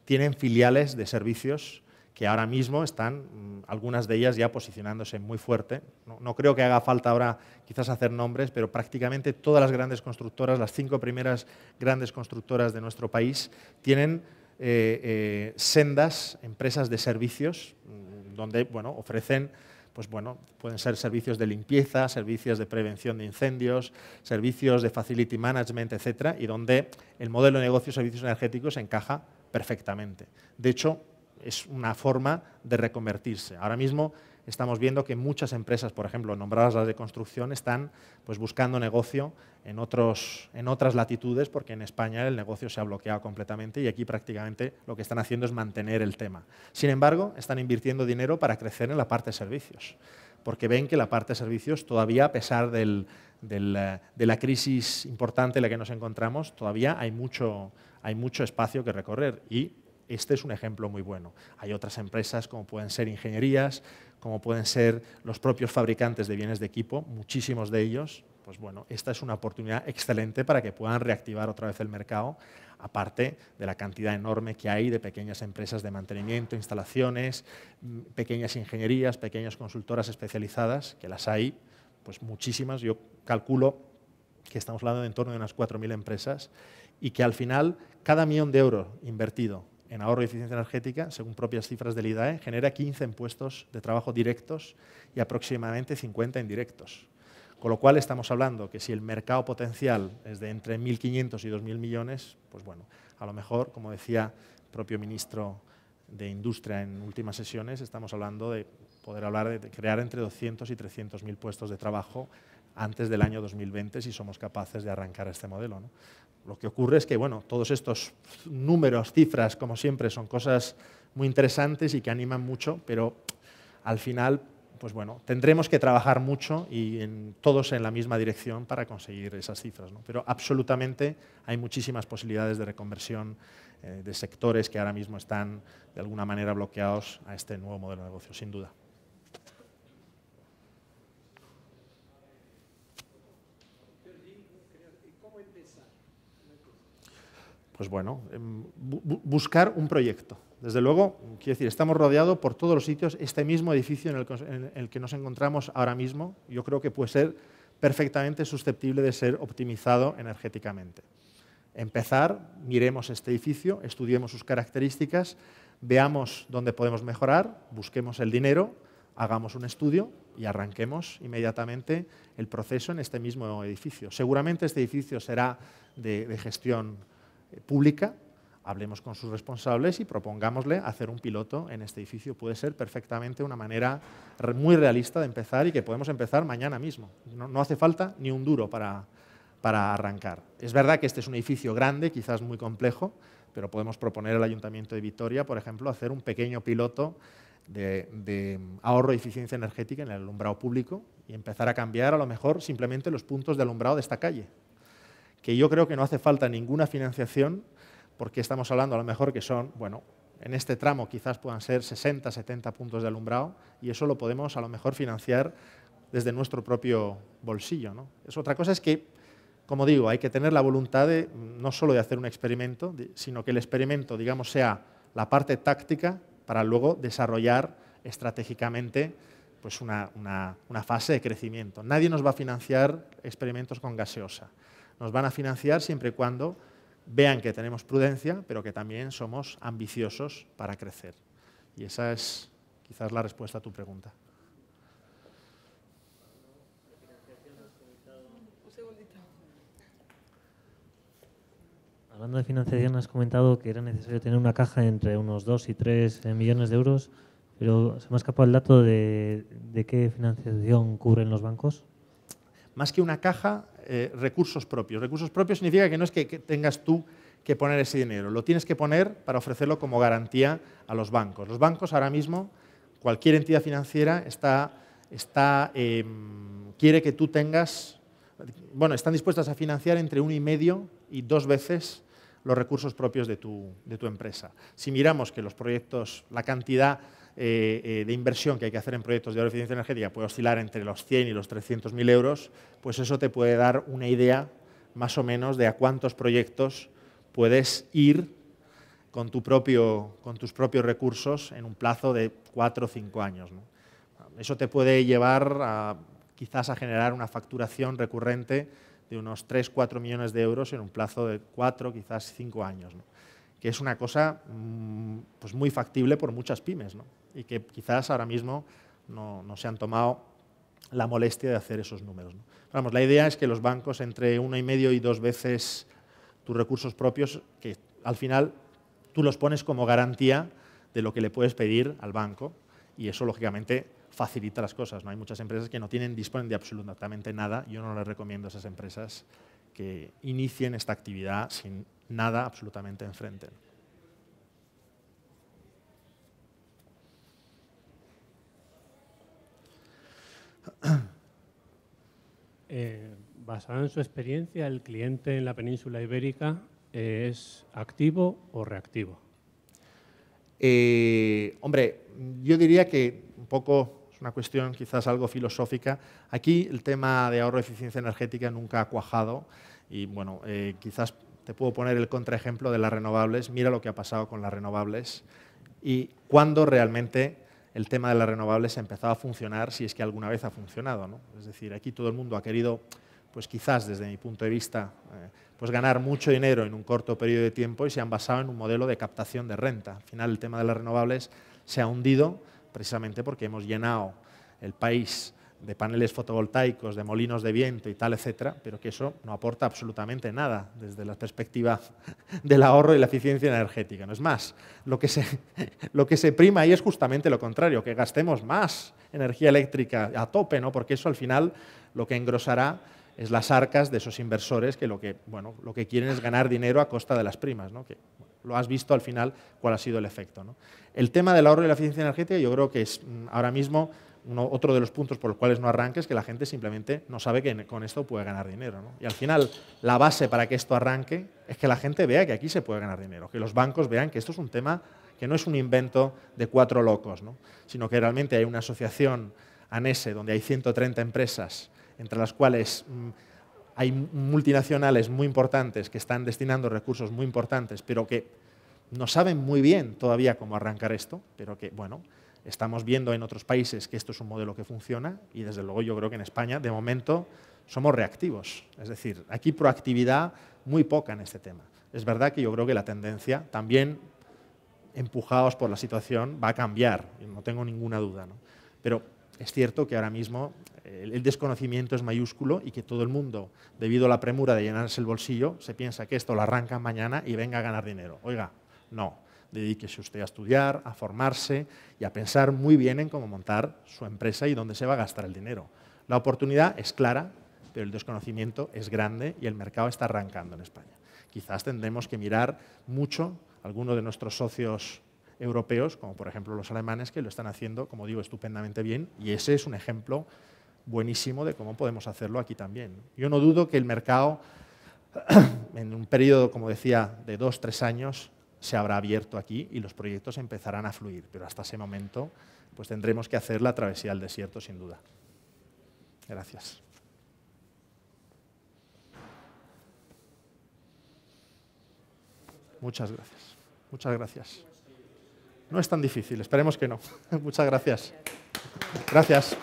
tienen filiales de servicios que ahora mismo están, mm, algunas de ellas ya posicionándose muy fuerte. No, creo que haga falta ahora quizás hacer nombres, pero prácticamente todas las grandes constructoras, las cinco primeras grandes constructoras de nuestro país, tienen eh, eh, sendas, empresas de servicios, mm, donde bueno, ofrecen pues bueno, pueden ser servicios de limpieza, servicios de prevención de incendios, servicios de facility management, etcétera, y donde el modelo de negocio de servicios energéticos encaja perfectamente. De hecho, es una forma de reconvertirse. Ahora mismo estamos viendo que muchas empresas, por ejemplo, nombradas las de construcción, están pues, buscando negocio en, otros, en otras latitudes porque en España el negocio se ha bloqueado completamente y aquí prácticamente lo que están haciendo es mantener el tema. Sin embargo, están invirtiendo dinero para crecer en la parte de servicios porque ven que la parte de servicios todavía, a pesar eh, de la crisis importante en la que nos encontramos, todavía hay mucho, hay mucho espacio que recorrer y este es un ejemplo muy bueno. Hay otras empresas como pueden ser ingenierías, como pueden ser los propios fabricantes de bienes de equipo, muchísimos de ellos. Pues bueno, esta es una oportunidad excelente para que puedan reactivar otra vez el mercado, aparte de la cantidad enorme que hay de pequeñas empresas de mantenimiento, instalaciones, mm, pequeñas ingenierías, pequeñas consultoras especializadas, que las hay pues muchísimas. Yo calculo que estamos hablando de en torno de unas 4.000 empresas y que al final cada millón de euros invertido en ahorro y eficiencia energética, según propias cifras del IDAE, genera 15 puestos de trabajo directos y aproximadamente 50 indirectos. Con lo cual estamos hablando que si el mercado potencial es de entre 1.500 y 2.000 millones, pues bueno, a lo mejor, como decía el propio ministro de Industria en últimas sesiones, estamos hablando de poder hablar de crear entre 200 y 300.000 puestos de trabajo antes del año 2020 si somos capaces de arrancar este modelo. ¿no? Lo que ocurre es que, bueno, todos estos números, cifras, como siempre, son cosas muy interesantes y que animan mucho, pero al final, pues bueno, tendremos que trabajar mucho y todos en la misma dirección para conseguir esas cifras. Pero absolutamente hay muchísimas posibilidades de reconversión eh, de sectores que ahora mismo están de alguna manera bloqueados a este nuevo modelo de negocio, sin duda. pues bueno, em, buscar un proyecto. Desde luego, quiero decir, estamos rodeados por todos los sitios. Este mismo edificio en el, que nos encontramos ahora mismo, yo creo que puede ser perfectamente susceptible de ser optimizado energéticamente. Empezar, miremos este edificio, estudiemos sus características, veamos dónde podemos mejorar, busquemos el dinero, hagamos un estudio y arranquemos inmediatamente el proceso en este mismo edificio. Seguramente este edificio será de gestión pública, hablemos con sus responsables y propongámosle hacer un piloto en este edificio. Puede ser perfectamente una manera muy realista de empezar y que podemos empezar mañana mismo. No, hace falta ni un duro para, arrancar. Es verdad que este es un edificio grande, quizás muy complejo, pero podemos proponer al Ayuntamiento de Vitoria, por ejemplo, hacer un pequeño piloto de, de, ahorro y eficiencia energética en el alumbrado público y empezar a cambiar a lo mejor simplemente los puntos de alumbrado de esta calle que yo creo que no hace falta ninguna financiación, porque estamos hablando a lo mejor que son, bueno, en este tramo quizás puedan ser 60, 70 puntos de alumbrado, y eso lo podemos a lo mejor financiar desde nuestro propio bolsillo. Es otra cosa es que, como digo, hay que tener la voluntad no solo de hacer un experimento, sino que el experimento, digamos, sea la parte táctica para luego desarrollar estratégicamente pues una fase de crecimiento. Nadie nos va a financiar experimentos con gaseosa. Nos van a financiar siempre y cuando vean que tenemos prudencia, pero que también somos ambiciosos para crecer. Y esa es quizás la respuesta a tu pregunta. Hablando de financiación, has comentado que era necesario tener una caja entre unos 2 y 3 eh, millones de euros, pero se me ha escapado el dato de, de qué financiación cubren los bancos. Más que una caja, eh, recursos propios. Recursos propios significa que no es que, tengas tú que poner ese dinero, lo tienes que poner para ofrecerlo como garantía a los bancos. Los bancos ahora mismo, cualquier entidad financiera está, está, em, quiere que tú tengas, bueno, están dispuestas a financiar entre un y medio y dos veces los recursos propios de tu, de tu empresa. Si miramos que los proyectos, la cantidad eh, eh, de inversión que hay que hacer en proyectos de eficiencia energética puede oscilar entre los 100 y los 300.000 euros, pues eso te puede dar una idea más o menos de a cuántos proyectos puedes ir con, tu propio, con tus propios recursos en un plazo de 4 o 5 años. Eso te puede llevar quizás a generar una facturación recurrente de unos 3-4 millones de euros en un plazo de 4, quizás 5 años que es una cosa mm, pues muy factible por muchas pymes y que quizás ahora mismo no, se han tomado la molestia de hacer esos números. la idea es que los bancos entre uno y medio y dos veces tus recursos propios, que al final tú los pones como garantía de lo que le puedes pedir al banco y eso lógicamente facilita las cosas. ¿no? Hay muchas empresas que no tienen, disponen de absolutamente nada. Yo no les recomiendo a esas empresas que inicien esta actividad sin nada absolutamente enfrente. Eh, basado en su experiencia, ¿el cliente en la península ibérica eh, es activo o reactivo? Eh, hombre, yo diría que un poco es una cuestión quizás algo filosófica. Aquí el tema de ahorro y eficiencia energética nunca ha cuajado y bueno, quizás te puedo poner el contraejemplo de las renovables. Mira lo que ha pasado con las renovables y cuándo realmente el tema de las renovables ha empezado a funcionar, si es que alguna vez ha funcionado. Es decir, aquí todo el mundo ha querido, pues quizás desde mi punto de vista, eh, pues ganar mucho dinero en un corto periodo de tiempo y se han basado en un modelo de captación de renta. Al final el tema de las renovables se ha hundido precisamente porque hemos llenado el país de paneles fotovoltaicos, de molinos de viento y tal, etcétera, pero que eso no aporta absolutamente nada desde la perspectiva del ahorro y la eficiencia energética. No es más, lo que se, lo que se prima ahí es justamente lo contrario, que gastemos más energía eléctrica a tope, ¿no? porque eso al final lo que engrosará es las arcas de esos inversores que lo que, bueno, lo que quieren es ganar dinero a costa de las primas, ¿no? que lo has visto al final cuál ha sido el efecto. El tema del ahorro y la eficiencia energética yo creo que es mm, ahora mismo otro de los puntos por los cuales no arranque es que la gente simplemente no sabe que con esto puede ganar dinero. ¿no? Y al final, la base para que esto arranque es que la gente vea que aquí se puede ganar dinero, que los bancos vean que esto es un tema que no es un invento de cuatro locos, sino que realmente hay una asociación ANESE donde hay 130 empresas, entre las cuales mm, hay multinacionales muy importantes que están destinando recursos muy importantes, pero que no saben muy bien todavía cómo arrancar esto, pero que, bueno, Estamos viendo en otros países que esto es un modelo que funciona y desde luego yo creo que en España, de momento, somos reactivos. Es decir, aquí proactividad muy poca en este tema. Es verdad que yo creo que la tendencia también, empujados por la situación, va a cambiar, no tengo ninguna duda. Pero es cierto que ahora mismo eh, el desconocimiento es mayúsculo y que todo el mundo, debido a la premura de llenarse el bolsillo, se piensa que esto lo arranca mañana y venga a ganar dinero. Oiga, no dedíquese usted a estudiar, a formarse y a pensar muy bien en cómo montar su empresa y dónde se va a gastar el dinero. La oportunidad es clara, pero el desconocimiento es grande y el mercado está arrancando en España. Quizás tendremos que mirar mucho algunos de nuestros socios europeos, como por ejemplo los alemanes, que lo están haciendo, como digo, estupendamente bien, y ese es un ejemplo buenísimo de cómo podemos hacerlo aquí también. Yo no dudo que el mercado, en un periodo, como decía, de dos, tres años, se habrá abierto aquí y los proyectos empezarán a fluir, pero hasta ese momento pues tendremos que hacer la travesía al desierto sin duda. Gracias. Muchas gracias. Muchas gracias. No es tan difícil, esperemos que no. Muchas gracias. Gracias.